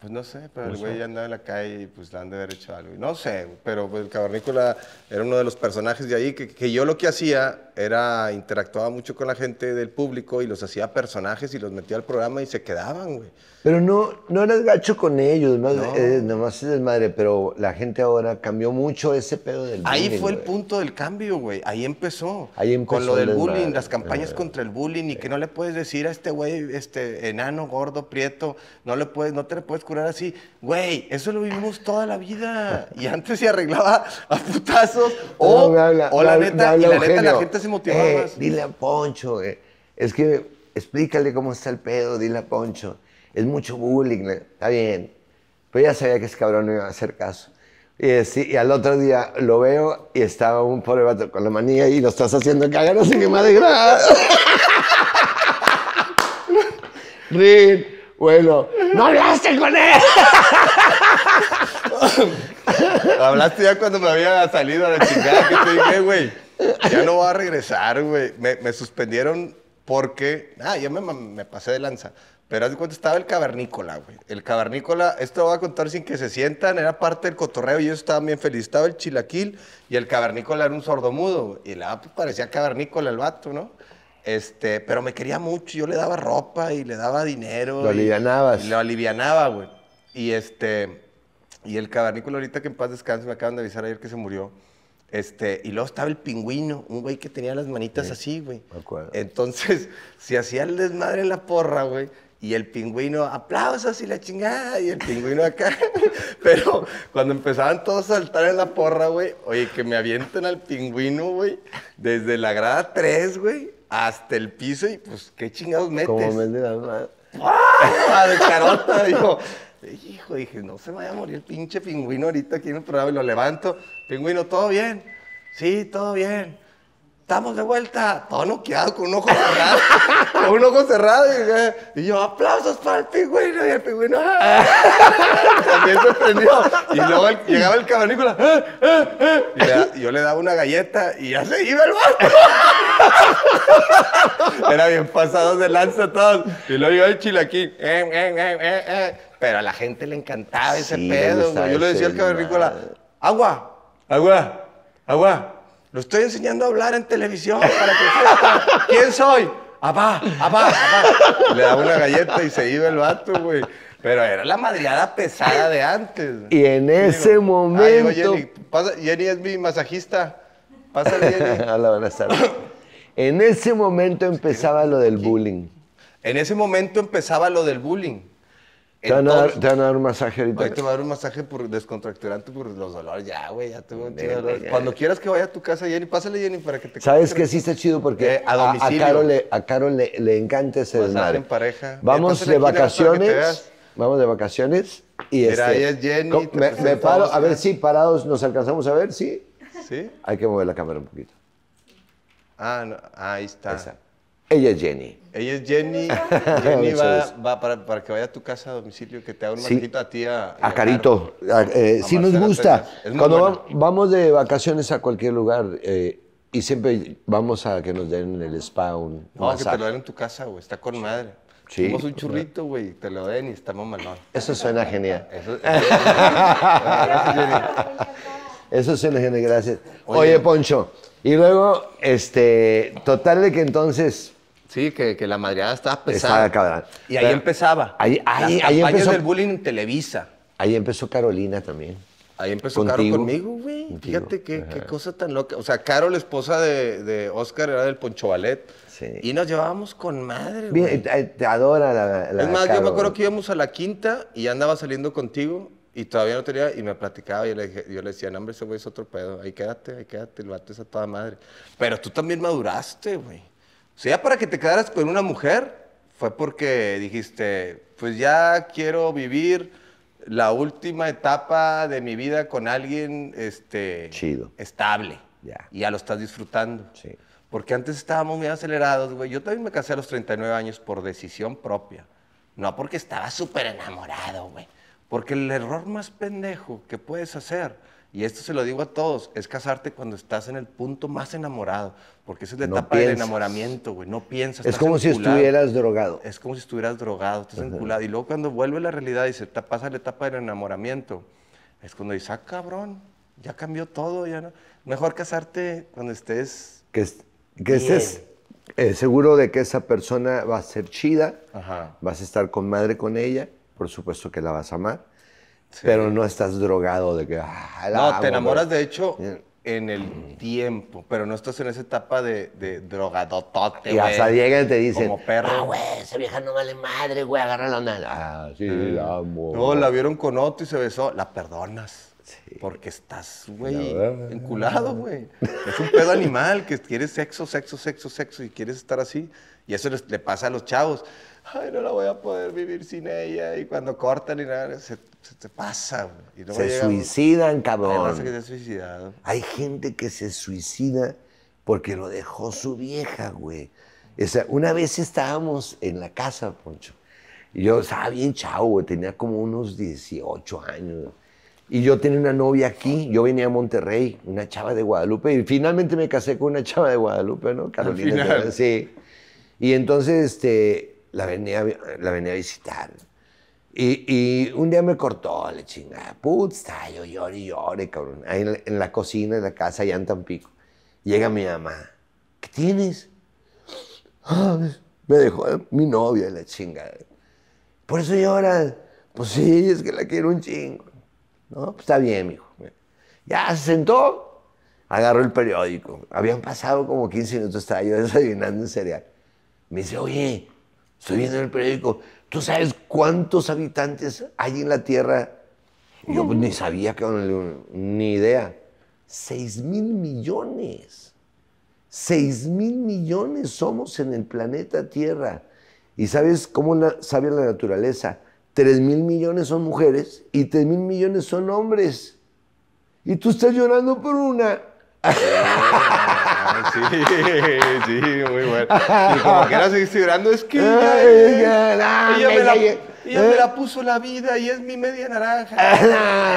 Pues no sé, pero el güey ya andaba en la calle y pues le han de haber algo. No sé, pero pues, el cavernícola era uno de los personajes de ahí que, yo lo que hacía era interactuaba mucho con la gente del público y los hacía personajes y los metía al programa y se quedaban, güey. Pero no, no eras gacho con ellos, más, no. eh, nomás es desmadre, pero la gente ahora cambió mucho ese pedo del bullying. Ahí fue el punto del cambio, güey. Ahí empezó. Ahí empezó. Con lo del bullying, las campañas eh. contra el bullying y que no le puedes decir a este güey, este enano, gordo, prieto, no le puedes, no te le puedes así. Güey, eso lo vivimos toda la vida. Y antes se arreglaba a putazos. O, o la, neta, y la neta, la gente se motivaba eh, más. Dile a Poncho, eh. es que explícale cómo está el pedo, dile a Poncho. Es mucho bullying, eh, está bien. Pero ya sabía que ese cabrón no iba a hacer caso. Y, sí, y, al otro día lo veo y estaba un pobre vato con la manía y lo estás haciendo cagar, no sé qué madre. ríe bueno, no hablaste con él. hablaste ya cuando me había salido de la chingada que te dije, güey. Ya no voy a regresar, güey. Me, suspendieron porque. Ah, yo me, pasé de lanza. Pero hace de estaba el cavernícola, güey. El cavernícola, esto lo voy a contar sin que se sientan, era parte del cotorreo y yo estaba bien feliz. Estaba el chilaquil y el cavernícola era un sordomudo, Y la pues, parecía cavernícola el vato, ¿no? Este, pero me quería mucho, yo le daba ropa y le daba dinero. Lo alivianabas. lo alivianaba, güey. Y este, y el cavernícola ahorita que en paz descanse, me acaban de avisar ayer que se murió. Este, y luego estaba el pingüino, un güey que tenía las manitas así, güey. Entonces, se hacía el desmadre en la porra, güey. Y el pingüino, aplausos y la chingada, y el pingüino acá. Pero cuando empezaban todos a saltar en la porra, güey, oye, que me avienten al pingüino, güey, desde la grada 3, güey, hasta el piso y pues qué chingados metes. Como me de ¡Ah! la ¡Ah! De carota, dijo. Hijo, dije, no se vaya a morir el pinche pingüino ahorita aquí en el programa y lo levanto. Pingüino, ¿todo bien? Sí, todo bien estamos de vuelta, todo noqueado, con un ojo cerrado, con un ojo cerrado, y, yo, aplausos para el pingüino, y el pingüino, ah". también se y luego llegaba el cavernícola, ah, ah, y yo le daba una galleta, y ya se iba el barco. Era bien pasado, de lanza todos, y luego llegó el chilaquín, eh, eh, eh, eh, pero a la gente le encantaba ese pedo, yo le decía al cavernícola, agua, agua, agua, lo estoy enseñando a hablar en televisión para que ¿Quién soy? Aba, apá, aba. Le daba una galleta y se iba el vato, güey. Pero era la madriada pesada de antes. Y en ese momento. Jenny, Jenny es mi masajista. Pásale, Jenny. Hola, buenas tardes. En ese momento empezaba lo del bullying. En ese momento empezaba lo del bullying. Te van, a, dar, un masaje ahorita. te va a dar un masaje por descontracturante por los dolores. Ya, güey, ya tuve un dolor. Cuando quieras que vaya a tu casa, Jenny, pásale, Jenny, para que te. Sabes que sí está chido porque eh, a, Carol le, a le, encanta ese en pareja. Vamos de vacaciones. Vamos de vacaciones. Y Mira, este, ahí es Jenny. Me, paro. A ver, si parados. ¿Nos alcanzamos a ver? Sí. Sí. Hay que mover la cámara un poquito. Ah, ahí está. Ella es Jenny. Ella es Jenny. Jenny va, para, que vaya a tu casa a domicilio, que te haga un sí. a ti. A, a Carito. Eh, si nos gusta. Cuando vamos de vacaciones a cualquier lugar eh, y siempre vamos a que nos den el spa un No, que te lo den en tu casa, güey. Está con madre. Sí. un churrito, güey, te lo den y estamos malos. Eso suena genial. Eso, eso, Eso suena genial, gracias. Oye Poncho, y luego, este, total de que entonces Sí, que, la madreada estaba pesada. Y ahí empezaba. Ahí, ahí, ahí empezó. el bullying en Televisa. Ahí empezó Carolina también. Ahí empezó conmigo, güey. Fíjate qué, cosa tan loca. O sea, Caro, la esposa de, de Oscar, era del Poncho Ballet. Sí. Y nos llevábamos con madre, güey. Eh, te adora la, la Es más, yo me acuerdo que íbamos a la quinta y andaba saliendo contigo y todavía no tenía, y me platicaba, y yo le, yo le decía, no, hombre, ese güey es otro pedo, ahí quédate, ahí quédate, el vato esa a toda madre. Pero tú también maduraste, güey. O sea, para que te quedaras con una mujer fue porque dijiste, pues ya quiero vivir la última etapa de mi vida con alguien este, estable. Ya. Y ya lo estás disfrutando. Sí. Porque antes estábamos muy acelerados, güey. Yo también me casé a los 39 años por decisión propia. No porque estaba súper enamorado, güey. Porque el error más pendejo que puedes hacer y esto se lo digo a todos, es casarte cuando estás en el punto más enamorado, porque esa es la etapa del enamoramiento, güey, no piensas. Es como si estuvieras drogado. Es como si estuvieras drogado, estás enculado. Y luego cuando vuelve la realidad y se te pasa la etapa del enamoramiento, es cuando dices, ah, cabrón, ya cambió todo, ya no. Mejor casarte cuando estés... Que, que estés eh, seguro de que esa persona va a ser chida, vas a estar con madre con ella, por supuesto que la vas a amar. Pero no estás drogado de que... Ah, no, te enamoras de hecho en el tiempo, pero no estás en esa etapa de, de drogadotote, Y hasta llegan y te dicen... Como perro. Ah, güey, esa vieja no vale madre, güey, agárrala, la Ah, sí, la amo. No, la vieron con otro y se besó. La perdonas. Sí. Porque estás, güey, enculado, güey. Es un pedo animal que quiere sexo, sexo, sexo, sexo y quieres estar así. Y eso le pasa a los chavos ay, no la voy a poder vivir sin ella. Y cuando cortan y nada, se, te pasa. Y se suicidan, cabrón. que suicidado. Hay gente que se suicida porque lo dejó su vieja, güey. una vez estábamos en la casa, Poncho. Y yo estaba bien chavo, güey. Tenía como unos 18 años. Y yo tenía una novia aquí, yo venía a Monterrey, una chava de Guadalupe, y finalmente me casé con una chava de Guadalupe, ¿no? Carolina. Sí. Y entonces, este, la venía, a visitar. Y, un día me cortó la chingada. Puta, yo lloré y lloré, cabrón. Ahí en la, cocina de la casa, allá en Tampico. Llega mi mamá. ¿Qué tienes? Ah, pues, me dejó mi novia la chingada. Por eso lloras. Pues sí, es que la quiero un chingo. No, pues está bien, hijo Ya se sentó, agarró el periódico. Habían pasado como 15 minutos, estaba yo desayunando en cereal. Me dice, oye, estoy viendo el periódico, ¿tú sabes cuántos habitantes hay en la Tierra? Yo pues, ni sabía, que, ni idea. Seis mil millones. Seis mil millones somos en el planeta Tierra. ¿Y sabes cómo la, sabe la naturaleza? Tres mil millones son mujeres y tres mil millones son hombres. Y tú estás llorando por una. sí, sí, muy bueno. Y como que era seguir llorando, es que ella, me la, ¿Eh? puso la vida y es mi media naranja.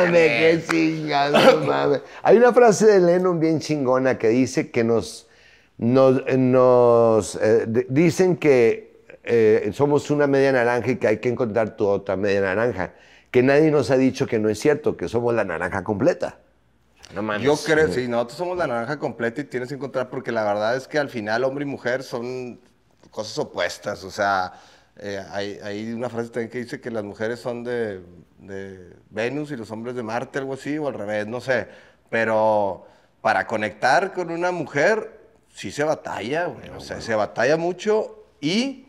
qué mames. Hay una frase de Lennon bien chingona que dice que nos, nos, nos eh, dicen que eh, somos una media naranja y que hay que encontrar tu otra media naranja. Que nadie nos ha dicho que no es cierto, que somos la naranja completa. Yo creo, sí, nosotros somos la naranja completa y tienes que encontrar, porque la verdad es que al final hombre y mujer son cosas opuestas. O sea, eh, hay, una frase también que dice que las mujeres son de, Venus y los hombres de Marte, algo así, o al revés, no sé. Pero para conectar con una mujer, sí se batalla, o sea, se batalla mucho y,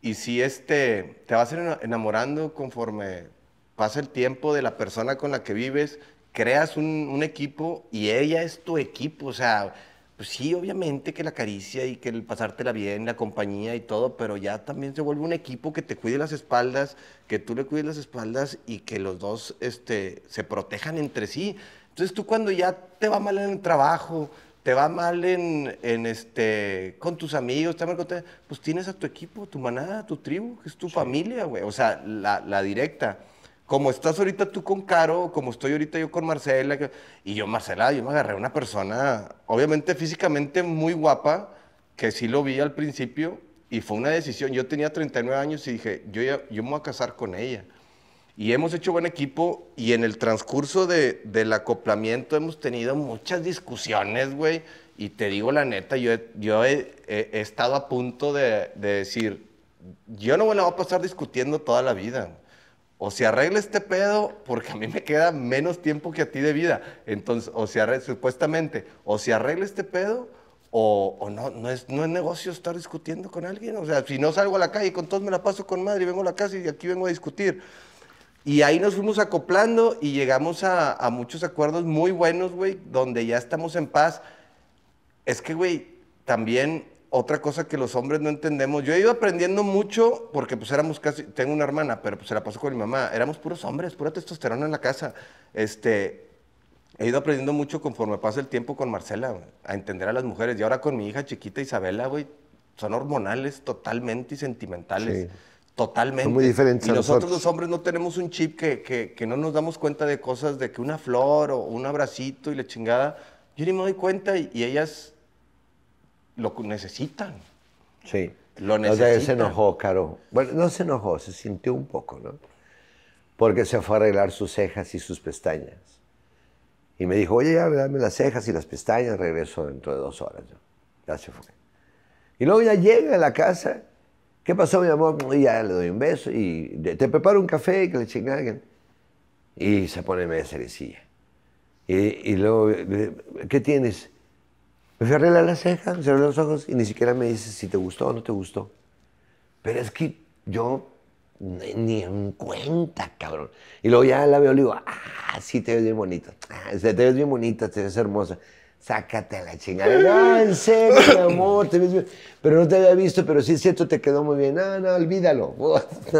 y si este, te vas enamorando conforme pasa el tiempo de la persona con la que vives creas un, equipo y ella es tu equipo, o sea, pues sí, obviamente que la caricia y que el pasártela bien, la compañía y todo, pero ya también se vuelve un equipo que te cuide las espaldas, que tú le cuides las espaldas y que los dos este, se protejan entre sí. Entonces tú cuando ya te va mal en el trabajo, te va mal en, este, con tus amigos, te pues tienes a tu equipo, tu manada, tu tribu, que es tu familia, güey, o sea, la directa como estás ahorita tú con Caro, como estoy ahorita yo con Marcela, y yo Marcela, yo me agarré a una persona, obviamente físicamente muy guapa, que sí lo vi al principio, y fue una decisión, yo tenía 39 años y dije, yo, me voy a casar con ella. Y hemos hecho buen equipo y en el transcurso del acoplamiento hemos tenido muchas discusiones, güey. Y te digo la neta, yo, yo he, estado a punto de, de, decir, yo no me la voy a pasar discutiendo toda la vida o se arregla este pedo porque a mí me queda menos tiempo que a ti de vida. Entonces, o se arregla, supuestamente, o se arregla este pedo o, no, no es, no es negocio estar discutiendo con alguien. O sea, si no salgo a la calle con todos me la paso con madre y vengo a la casa y aquí vengo a discutir. Y ahí nos fuimos acoplando y llegamos a, a muchos acuerdos muy buenos, güey, donde ya estamos en paz. Es que, güey, también otra cosa que los hombres no entendemos. Yo he ido aprendiendo mucho porque pues éramos casi, tengo una hermana, pero pues se la pasó con mi mamá, éramos puros hombres, pura testosterona en la casa. Este, he ido aprendiendo mucho conforme pasa el tiempo con Marcela, a entender a las mujeres. Y ahora con mi hija chiquita Isabela, güey, son hormonales totalmente y sentimentales. Totalmente. Son muy diferentes. Y nosotros, nosotros, los hombres no tenemos un chip que, que, no nos damos cuenta de cosas de que una flor o un abracito y la chingada. Yo ni me doy cuenta y, y ellas lo necesitan. Sí. Lo necesitan. O sea, se enojó, Caro. Bueno, no se enojó, se sintió un poco, ¿no? Porque se fue a arreglar sus cejas y sus pestañas. Y me dijo, oye, ya dame las cejas y las pestañas, regreso dentro de dos horas. Ya se fue. Y luego ya llega a la casa. ¿Qué pasó, mi amor? Y ya le doy un beso y te preparo un café y que le alguien. Y se pone media cerecilla. Y, y luego, ¿qué tienes? Me fui a arreglar la ceja, me cerré los ojos y ni siquiera me dice si te gustó o no te gustó. Pero es que yo ni en cuenta, cabrón. Y luego ya la veo y digo, ah, sí te ves bien bonita. Ah, te ves bien bonita, te ves hermosa. Sácate la chingada. No, en serio, mi amor, te ves bien. Pero no te había visto, pero sí es cierto, te quedó muy bien. Ah, no, olvídalo. sí,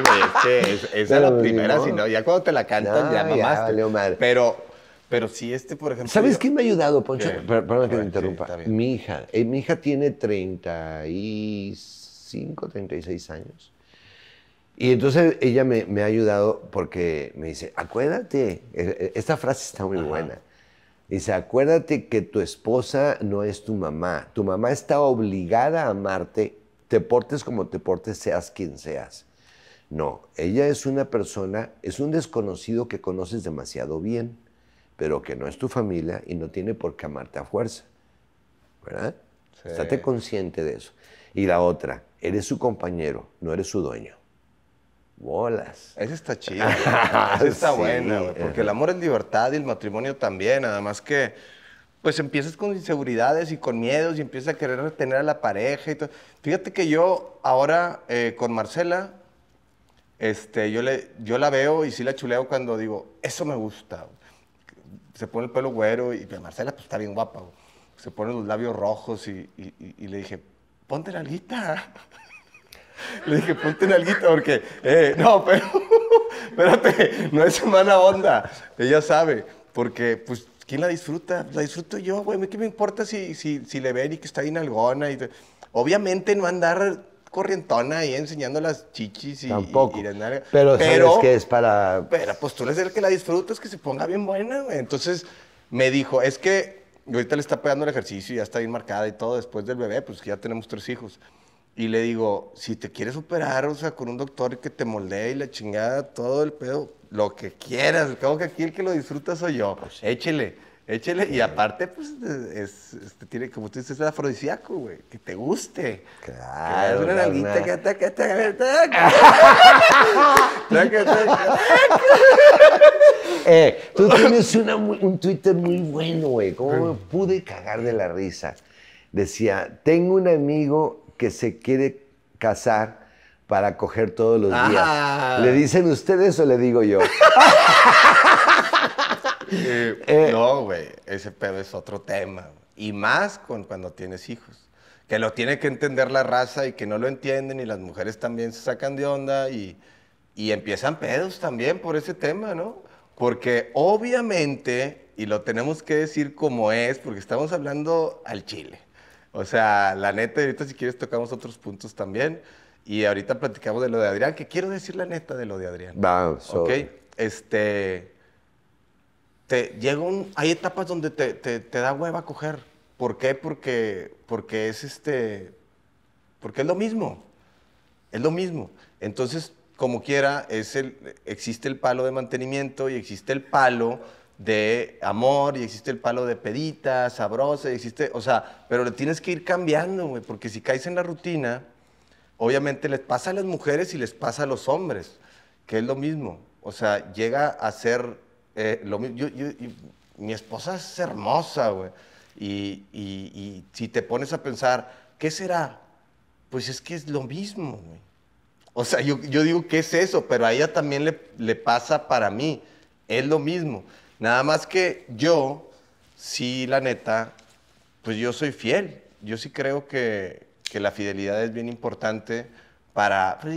güey, es esa es la primera, si no, ya cuando te la cantan, ya mamaste. Ya, Pero pero si este, por ejemplo. ¿Sabes quién me ha ayudado, Poncho? Perdón que me interrumpa. mi hija. Eh, mi hija tiene 35, 36 años. Y entonces ella me, ha ayudado porque me dice: Acuérdate, e, e, esta frase está muy buena. Dice: Acuérdate que tu esposa no es tu mamá. Tu mamá está obligada a amarte. Te portes como te portes, seas quien seas. No, ella es una persona, es un desconocido que conoces demasiado bien pero que no es tu familia y no tiene por qué amarte a fuerza. ¿Verdad? Sí. Estate consciente de eso. Y la otra, eres su compañero, no eres su dueño. Bolas. Esa está chida. Esa está buena, Porque el amor es libertad y el matrimonio también. Además que, pues empiezas con inseguridades y con miedos y empiezas a querer retener a la pareja y todo. Fíjate que yo ahora eh, con Marcela, este, yo, le, yo la veo y sí la chuleo cuando digo, eso me gusta se pone el pelo güero y Marcela pues, está bien guapa, se pone los labios rojos y, le dije, ponte la alguita. Le dije, ponte la alguita porque, eh, no, pero, espérate, no es mala onda. Ella sabe, porque, pues, ¿quién la disfruta? La disfruto yo, güey. ¿Qué me importa si, si, le ven y que está bien algona? Y, obviamente no andar corrientona ahí enseñando las chichis y, Tampoco. Pero, pero sabes que es para. Pero pues tú eres el que la es que se ponga bien buena, güey. Entonces me dijo, es que ahorita le está pegando el ejercicio y ya está bien marcada y todo después del bebé, pues que ya tenemos tres hijos. Y le digo, si te quieres operar, o sea, con un doctor que te moldea y la chingada, todo el pedo, lo que quieras. como que aquí el que lo disfruta soy yo. Pues échele. Échele, y aparte, pues, este, tiene, como tú dices, es afrodisíaco, güey. Que te guste. Claro. Es una nalguita que ataca, que ataca, Eh, tú tienes un Twitter muy bueno, güey. ¿Cómo me pude cagar de la risa? Decía, tengo un amigo que se quiere casar para coger todos los días. Ah. ¿Le dicen ustedes o le digo yo? Eh, eh, no, güey, ese pedo es otro tema. Y más con cuando tienes hijos. Que lo tiene que entender la raza y que no lo entienden y las mujeres también se sacan de onda y, empiezan pedos también por ese tema, ¿no? Porque obviamente, y lo tenemos que decir como es, porque estamos hablando al chile. O sea, la neta, ahorita si quieres tocamos otros puntos también. Y ahorita platicamos de lo de Adrián, que quiero decir la neta de lo de Adrián. Vamos. ok. Este te hay etapas donde te, te, da hueva coger. ¿Por qué? Porque, porque es este, porque es lo mismo, es lo mismo. Entonces, como quiera, es el, existe el palo de mantenimiento y existe el palo de amor y existe el palo de pedita, sabrosa, existe, o sea, pero le tienes que ir cambiando, porque si caes en la rutina, obviamente les pasa a las mujeres y les pasa a los hombres, que es lo mismo. O sea, llega a ser eh, mi esposa es hermosa, güey. Y, si te pones a pensar, ¿qué será? Pues es que es lo mismo, güey. O sea, yo, digo, ¿qué es eso? Pero a ella también le, pasa para mí. Es lo mismo. Nada más que yo, sí, la neta, pues yo soy fiel. Yo sí creo que, que la fidelidad es bien importante para pues,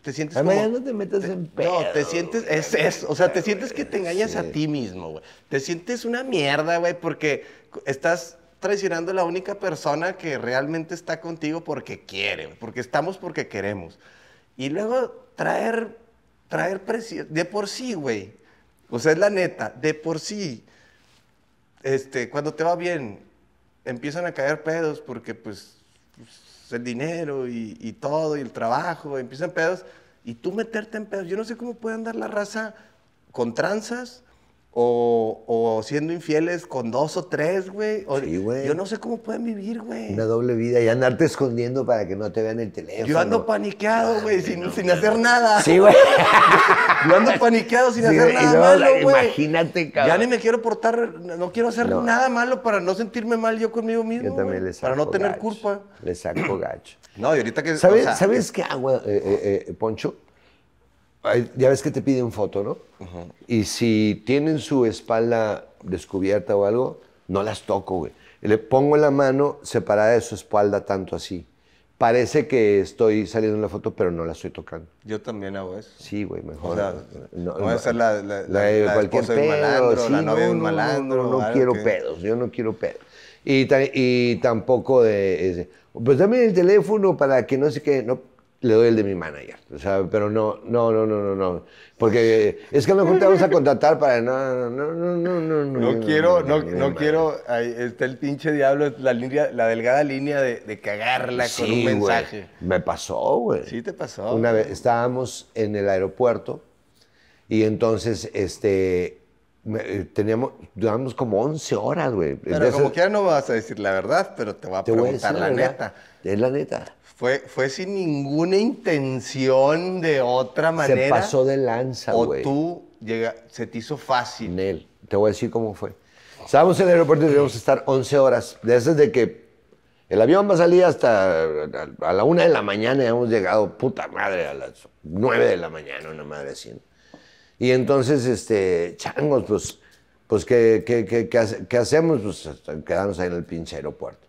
te sientes como, no te metas en pedo. No, te sientes es eso, o sea, te sientes que te engañas a ti mismo, güey. Te sientes una mierda, güey, porque estás traicionando a la única persona que realmente está contigo porque quiere, porque estamos porque queremos. Y luego traer traer presión de por sí, güey. O sea, es la neta, de por sí este cuando te va bien empiezan a caer pedos porque pues el dinero y, todo, y el trabajo, empiezan pedos, y tú meterte en pedos. Yo no sé cómo puede andar la raza con tranzas o, siendo infieles con dos o tres, güey. Sí, güey. Yo no sé cómo pueden vivir, güey. Una doble vida y andarte escondiendo para que no te vean el teléfono. Yo ando paniqueado, ah, güey, sin, hacer nada. Sí, güey. Yo ando paniqueado sin hacer nada malo, güey. Imagínate, cabrón. Ya ni me quiero portar, no quiero hacer nada malo para no sentirme mal yo conmigo mismo. Para no tener culpa. Le saco gacho. No, y ahorita que. ¿Sabes, qué hago, eh, eh, eh, Poncho? ya ves que te piden foto, ¿no? Y si tienen su espalda descubierta o algo, no las toco, güey. Le pongo la mano separada de su espalda tanto así. Parece que estoy saliendo en la foto, pero no la estoy tocando. Yo también hago eso. Sí, güey, mejor. no, voy a ser la, de cualquier pedo, la no, No, quiero pedos, yo no quiero pedos. Y, y tampoco de, pues también el teléfono para que no sé qué, le doy el de mi manager. O sea, pero no, no, no, no, no, no. Porque es que mejor te vamos a contratar para. No, no, no, no, no, no. quiero, no, no, quiero. Ahí está el pinche diablo, la, línea, la delgada línea de, cagarla con un mensaje. Me pasó, güey. Sí, te pasó. Una vez estábamos en el aeropuerto y entonces, este. Teníamos, duramos como 11 horas, güey. Pero como que ya no vas a decir la verdad, pero te voy a te preguntar la neta. Es la neta. Fue, sin ninguna intención de otra manera. Se pasó de lanza, güey. O tú llega, se te hizo fácil. Nel, te voy a decir cómo fue. Estábamos en el aeropuerto y debíamos estar 11 horas. Desde que el avión va a salir hasta a la una de la mañana y hemos llegado, puta madre, a las 9 de la mañana, una madre así. Y entonces, este, changos, pues, pues ¿qué, qué, qué hacemos? Pues quedarnos ahí en el pinche aeropuerto.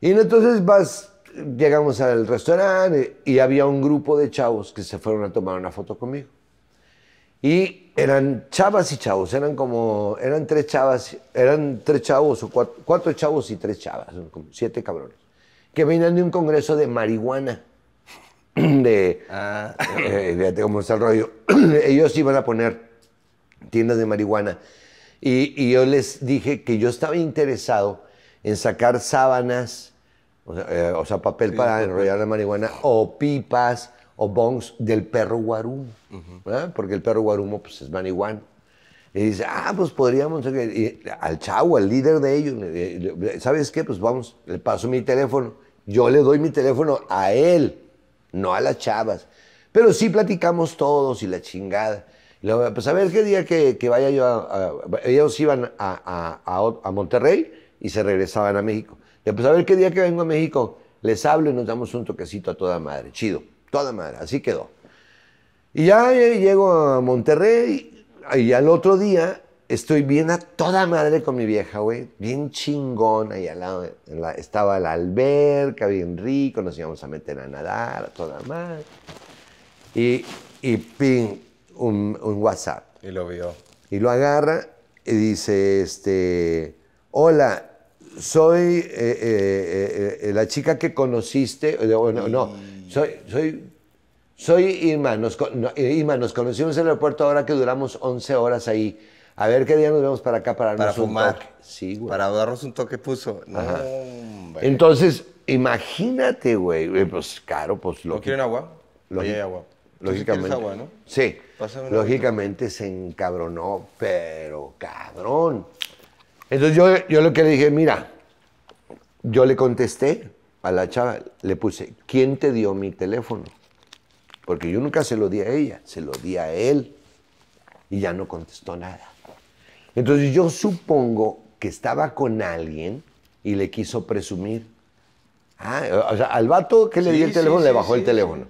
Y entonces vas llegamos al restaurante y había un grupo de chavos que se fueron a tomar una foto conmigo. Y eran chavas y chavos, eran como, eran tres chavas, eran tres chavos o cuatro, chavos y tres chavas, como siete cabrones, que venían de un congreso de marihuana. De, ah. Eh, eh, fíjate cómo está el rollo. Ellos iban a poner tiendas de marihuana. y yo les dije que yo estaba interesado en sacar sábanas eh, o sea, papel para enrollar la marihuana o pipas o bongs del perro guarumo, Porque el perro guarumo pues, es marihuana. Y dice, ah, pues podríamos, al chavo, al líder de ellos, ¿sabes qué? Pues vamos, le paso mi teléfono. Yo le doy mi teléfono a él, no a las chavas. Pero sí platicamos todos y la chingada. pues a ver qué día que, vaya yo Ellos iban a Monterrey y se regresaban a México pues a ver qué día que vengo a México, les hablo y nos damos un toquecito a toda madre. Chido, toda madre, así quedó. Y ya llego a Monterrey y al otro día estoy bien a toda madre con mi vieja, güey. Bien chingona. y al lado estaba la alberca, bien rico. Nos íbamos a meter a nadar, a toda madre. Y, y ping, un, un WhatsApp. Y lo vio. Y lo agarra y dice, este, hola, soy eh, eh, eh, la chica que conociste, no, no, soy, soy, soy Irma, nos, Irma, nos conocimos en el aeropuerto ahora que duramos 11 horas ahí. A ver qué día nos vemos para acá para, darnos Un toque. Sí, Para darnos un toque puso. Entonces, imagínate, güey, pues claro, pues lo. ¿No quieren agua? Lo agua. Lógicamente. Sí agua, ¿no? Sí. lógicamente se encabronó, pero cabrón. Entonces yo, lo que le dije, mira, yo le contesté a la chava, le puse, ¿quién te dio mi teléfono? Porque yo nunca se lo di a ella, se lo di a él. Y ya no contestó nada. Entonces yo supongo que estaba con alguien y le quiso presumir. Ah, o sea, al vato que le di el teléfono le bajó el teléfono.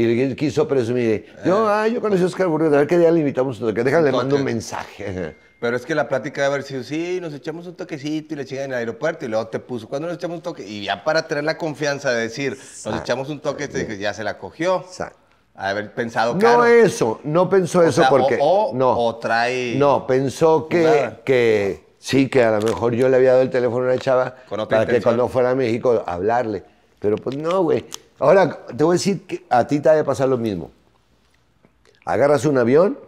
Y quiso presumir. Yo, eh. ah, yo conocí a Oscar Burgos, a ver qué día le invitamos un toque. Déjale, le mando un mensaje. Pero es que la plática de haber sido, sí, nos echamos un toquecito y le llega en el aeropuerto y luego te puso, ¿cuándo nos echamos un toque? Y ya para tener la confianza de decir, nos echamos un toque, te ya se la cogió. Exacto. haber pensado No eso, no pensó eso porque... O, no, trae... No, pensó que, sí, que a lo mejor yo le había dado el teléfono a la chava para que cuando fuera a México hablarle. Pero pues no, güey. Ahora, te voy a decir que a ti te ha de pasar lo mismo. Agarras un avión,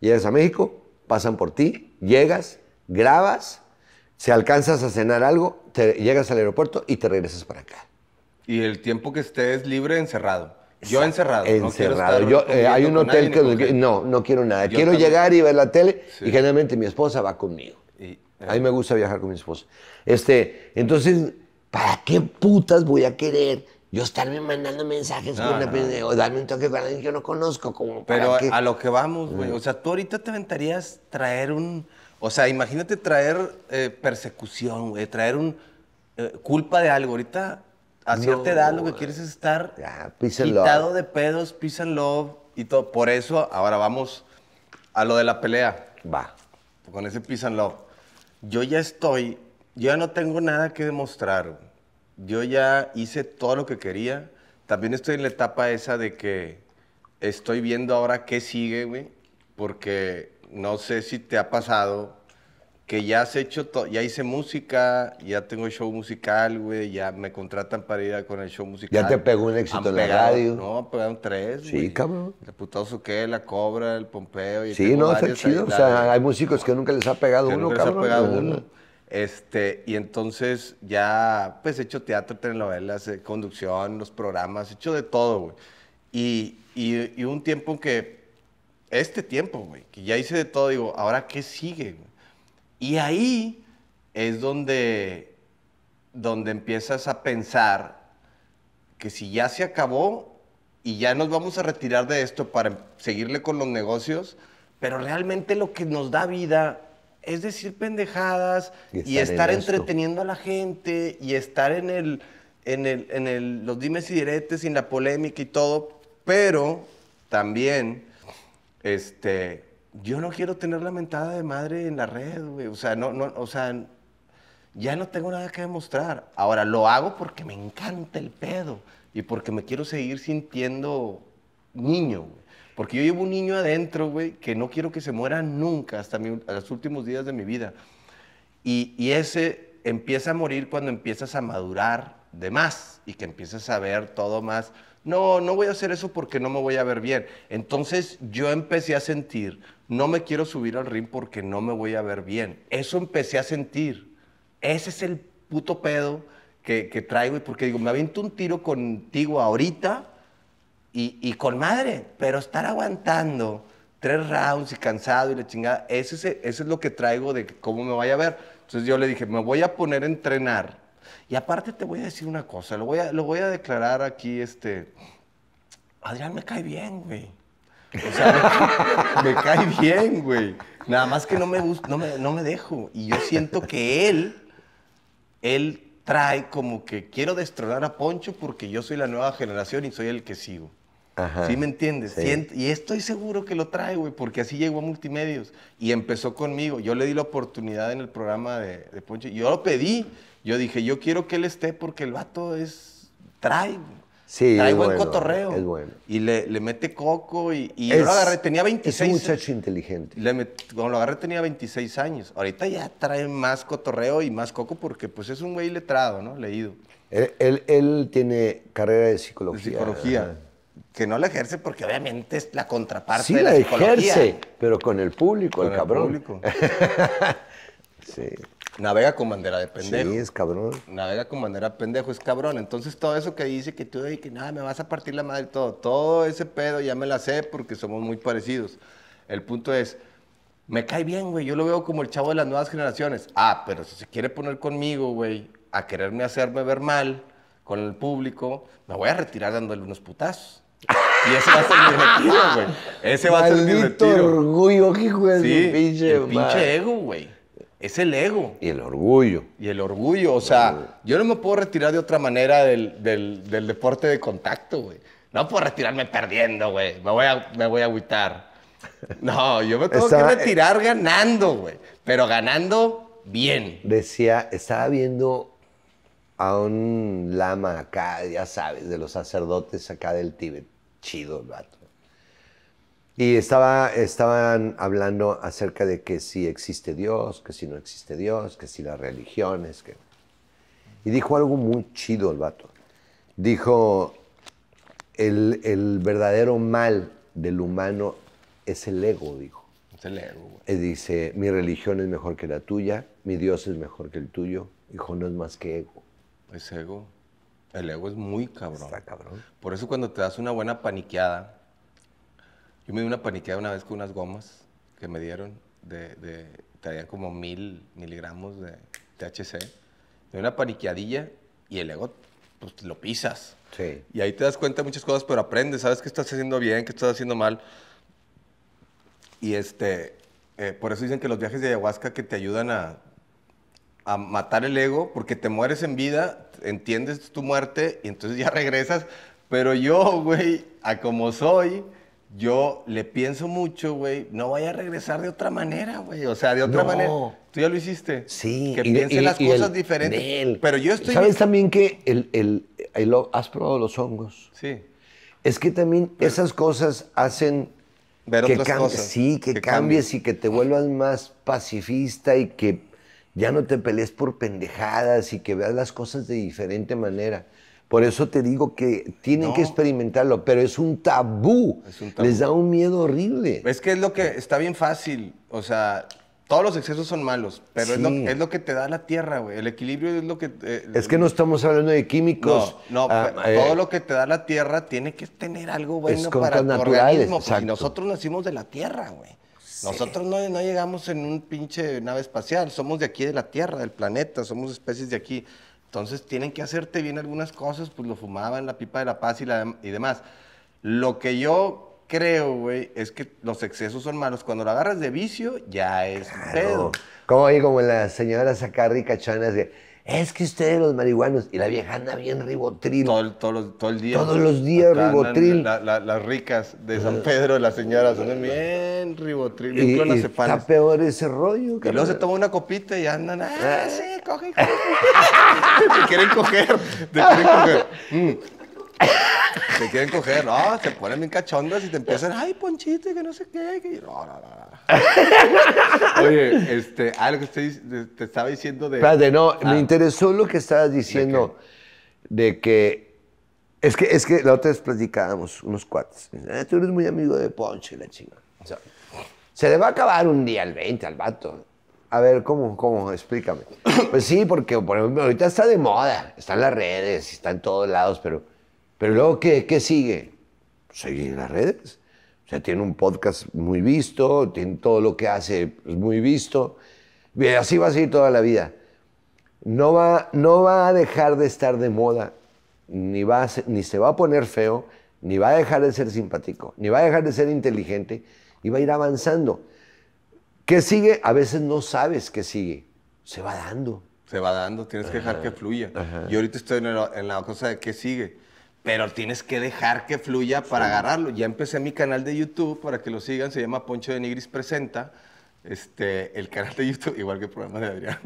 llegas a México, pasan por ti, llegas, grabas, se alcanzas a cenar algo, te llegas al aeropuerto y te regresas para acá. Y el tiempo que estés libre, encerrado. Yo encerrado. Encerrado. Eh, hay un hotel que no, no quiero nada. quiero llegar y ver la tele y generalmente mi esposa va conmigo. Y, A mí me gusta viajar con mi esposa. Este, entonces, ¿para qué putas voy a querer yo estarme mandando mensajes o darme un toque con alguien que yo no conozco. Como pero a, lo que vamos, güey. Mm. O sea, tú ahorita te aventarías traer un. O sea, imagínate traer eh, persecución, güey. Traer un. Eh, culpa de algo. Ahorita, a cierta edad, lo que quieres es estar Ya, quitado de pedos, peace and love y todo. Por eso, ahora vamos a lo de la pelea. Va. Con ese peace love. Yo ya estoy. Yo ya no tengo nada que demostrar, yo ya hice todo lo que quería. También estoy en la etapa esa de que estoy viendo ahora qué sigue, güey, porque no sé si te ha pasado que ya has hecho, todo. ya hice música, ya tengo show musical, güey, ya me contratan para ir con el show musical. Ya te pegó un éxito en la radio. No, pegaron tres, Sí, cabrón. El putazo que, la cobra, el pompeo. sí, no, está chido. o sea, hay músicos que nunca les ha pegado uno, uno, nunca Les ha pegado uno. Este, y entonces ya, pues he hecho teatro, telenovelas, eh, conducción, los programas, he hecho de todo, güey. Y, y, un tiempo que, este tiempo, güey, que ya hice de todo, digo, ¿ahora qué sigue, Y ahí es donde, donde empiezas a pensar que si ya se acabó y ya nos vamos a retirar de esto para seguirle con los negocios, pero realmente lo que nos da vida es decir pendejadas y estar, entreteniendo a la gente y estar en el, el, en los dimes y diretes y en la polémica y todo, pero también, este, yo no quiero tener la mentada de madre en la red, güey. O sea, no, no, o sea, ya no tengo nada que demostrar. Ahora lo hago porque me encanta el pedo y porque me quiero seguir sintiendo niño, güey. Porque yo llevo un niño adentro, güey, que no quiero que se muera nunca hasta los últimos días de mi vida. Y, ese empieza a morir cuando empiezas a madurar de más y que empiezas a ver todo más. No, no voy a hacer eso porque no me voy a ver bien. Entonces yo empecé a sentir, no me quiero subir al ring porque no me voy a ver bien. Eso empecé a sentir. Ese es el puto pedo que, que traigo y porque digo, me aviento un tiro contigo ahorita y, con madre, pero estar aguantando tres rounds y cansado y la chingada, eso es, eso es lo que traigo de cómo me vaya a ver. Entonces yo le dije, me voy a poner a entrenar. Y aparte te voy a decir una cosa, lo voy a, lo voy a declarar aquí, este, Adrián me cae bien, güey. O sea, me, cae bien, güey. Nada más que no me, no me, no me dejo. Y yo siento que él, él trae como que quiero destronar a Poncho porque yo soy la nueva generación y soy el que sigo. ¿Sí me entiendes? Y, estoy seguro que lo trae, güey, porque así llegó a Multimedios y empezó conmigo. Yo le di la oportunidad en el programa de, Poncho. Yo lo pedí. Yo dije, yo quiero que él esté porque el vato es. trae. Sí, trae buen cotorreo. Es bueno. Y le, le mete coco y, y yo lo agarré, tenía 26. Es un muchacho inteligente. cuando lo agarré tenía 26 años. Ahorita ya trae más cotorreo y más coco porque pues es un güey letrado, ¿no? Leído. Él, él, tiene carrera de psicología. De psicología que no la ejerce porque obviamente es la contraparte de la, la ejerce, pero con el público, el, cabrón. sí. Navega con bandera de pendejo. Sí, es cabrón. Navega con bandera de pendejo, es cabrón. Entonces todo eso que dice que tú y que nada, me vas a partir la madre y todo, todo ese pedo ya me la sé porque somos muy parecidos. El punto es, me cae bien, güey, yo lo veo como el chavo de las nuevas generaciones. Ah, pero si se quiere poner conmigo, güey, a quererme hacerme ver mal con el público, me voy a retirar dándole unos putazos. Y ese va a ser mi retiro, güey. Ese va a ser mi retiro. orgullo, hijo sí, pinche, el pinche ego, güey. Es el ego. Y el orgullo. Y el orgullo. O sea, yo no me puedo retirar de otra manera del, del, deporte de contacto, güey. No puedo retirarme perdiendo, güey. Me voy a, me voy a agüitar. No, yo me tengo que eh, retirar ganando, güey. Pero ganando bien. Decía, estaba viendo a un lama acá, ya sabes, de los sacerdotes acá del Tíbet chido el vato. Y estaba, estaban hablando acerca de que si existe Dios, que si no existe Dios, que si las religiones, que... Y dijo algo muy chido el vato. Dijo, el, verdadero mal del humano es el ego, dijo. Es el ego, Y dice, mi religión es mejor que la tuya, mi Dios es mejor que el tuyo. hijo no es más que ego. Es ego. El ego es muy cabrón. Está cabrón. Por eso cuando te das una buena paniqueada, yo me di una paniqueada una vez con unas gomas que me dieron, de, de como mil miligramos de THC. Me di una paniqueadilla y el ego pues, lo pisas. Sí. Y ahí te das cuenta de muchas cosas, pero aprendes, sabes qué estás haciendo bien, qué estás haciendo mal. Y este, eh, por eso dicen que los viajes de ayahuasca que te ayudan a a matar el ego, porque te mueres en vida, entiendes tu muerte y entonces ya regresas. Pero yo, güey, a como soy, yo le pienso mucho, güey, no vaya a regresar de otra manera, güey. O sea, de otra no. manera. Tú ya lo hiciste. Sí. Que piense las cosas diferentes. pero yo estoy... ¿Sabes también que el, has probado los hongos? Sí. Es que también esas cosas hacen... Ver que otras Sí, que, cambies y que te vuelvas más pacifista y que ya no te pelees por pendejadas y que veas las cosas de diferente manera. Por eso te digo que tienen que experimentarlo, pero es un, tabú. Les da un miedo horrible. Es que es lo que está bien fácil. O sea, todos los excesos son malos, pero es, lo, que te da la tierra, güey. El equilibrio es lo que... Eh, es que no estamos hablando de químicos. No, ah, eh, todo lo que te da la tierra tiene que tener algo bueno para tu organismo. Pues, y nosotros nacimos de la tierra, güey. Nosotros no, llegamos en un pinche nave espacial, somos de aquí de la Tierra, del planeta, somos especies de aquí. Entonces tienen que hacerte bien algunas cosas, pues lo fumaban, la pipa de la paz y, la, y demás. Lo que yo creo, güey, es que los excesos son malos. Cuando lo agarras de vicio, ya es pedo. Como ahí, como la señora acá de es que ustedes los marihuanos, y la vieja anda bien ribotril. Todo, el, día. Todos los días ribotril. las ricas de San Pedro, las señoras, andan bien ribotril. Y, está peor ese rollo. y luego se toma una copita y andan, ah, ah. sí, coge. te quieren coger, te quieren coger. Mm. Te quieren coger, no, ah, te ponen bien cachondas y te empiezan, ay, ponchito, que no sé qué. No, no, no, Oye, este, algo ah, que te estaba diciendo de. Espérate, no, ah. me interesó lo que estabas diciendo de que, es que, es que la otra vez platicábamos unos cuates. Ah, tú eres muy amigo de y la chinga. se le va a acabar un día al 20 al vato. A ver, ¿cómo? ¿Cómo? Explícame. Pues sí, porque por ahorita está de moda, están las redes, está en todos lados, pero, pero luego, ¿qué, qué sigue? Seguir en las redes. O sea, tiene un podcast muy visto, tiene todo lo que hace muy visto. bien así va a seguir toda la vida. No va, no va a dejar de estar de moda, ni, va ni se va a poner feo, ni va a dejar de ser simpático, ni va a dejar de ser inteligente, y va a ir avanzando. ¿Qué sigue? A veces no sabes qué sigue. Se va dando. Se va dando, tienes que dejar que fluya. y ahorita estoy en en la cosa de qué sigue pero tienes que dejar que fluya para agarrarlo. Ya empecé mi canal de YouTube para que lo sigan, se llama Poncho de Nigris Presenta. Este, el canal de YouTube, igual que el programa de Adrián.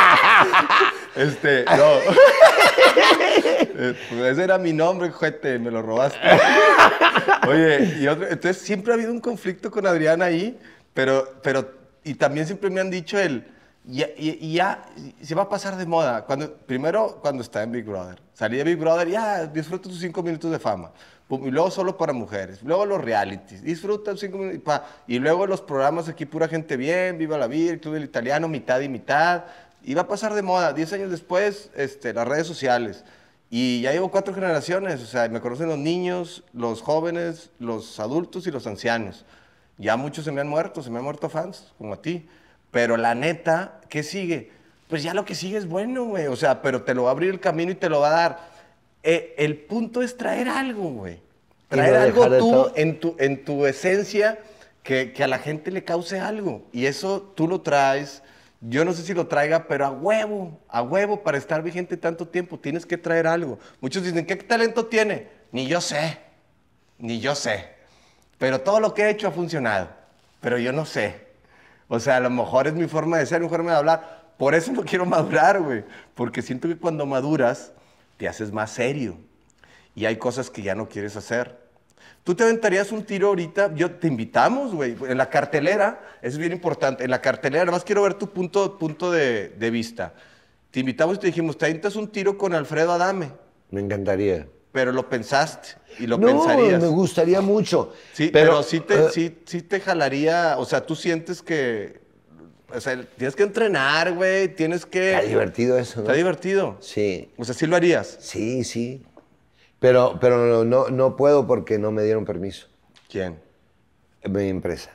este, no. Eh, ese era mi nombre, juguete, me lo robaste. Oye, entonces siempre ha habido un conflicto con Adrián ahí, pero, pero, y también siempre me han dicho el, y ya, se va a pasar de moda. Cuando, primero, cuando está en Big Brother. Salí de Big Brother, ya disfruta tus cinco minutos de fama. Y luego solo para mujeres. Luego los realities. Disfruta cinco minutos. Y luego los programas aquí, pura gente bien, Viva la Vida, Club del Italiano, mitad y mitad. Y va a pasar de moda. Diez años después, este, las redes sociales. Y ya llevo cuatro generaciones. O sea, me conocen los niños, los jóvenes, los adultos y los ancianos. Ya muchos se me han muerto, se me han muerto fans, como a ti. Pero la neta, ¿qué sigue? Pues ya lo que sigue es bueno, güey. O sea, pero te lo va a abrir el camino y te lo va a dar. Eh, el punto es traer algo, güey. Traer algo tú en, tu, en tu esencia que, que a la gente le cause algo. Y eso tú lo traes. Yo no sé si lo traiga, pero a huevo, a huevo, para estar vigente tanto tiempo, tienes que traer algo. Muchos dicen, ¿qué talento tiene? Ni yo sé, ni yo sé. Pero todo lo que he hecho ha funcionado. Pero yo no sé. O sea, a lo mejor es mi forma de ser, mi forma de hablar. Por eso no quiero madurar, güey. Porque siento que cuando maduras, te haces más serio. Y hay cosas que ya no quieres hacer. Tú te aventarías un tiro ahorita, yo te invitamos, güey, en la cartelera, es bien importante, en la cartelera, nada más quiero ver tu punto, punto de, de vista. Te invitamos y te dijimos, te aventas un tiro con Alfredo Adame. Me encantaría pero lo pensaste y lo no, pensarías. Me gustaría mucho. Sí, pero, sí, te, eh, sí, te jalaría, o sea, tú sientes que... O sea, tienes que entrenar, güey, tienes que... Está divertido eso, ¿no? Está divertido. Sí. O sea, sí lo harías. Sí, sí. Pero, pero no, no puedo porque no me dieron permiso. ¿Quién? Mi empresa.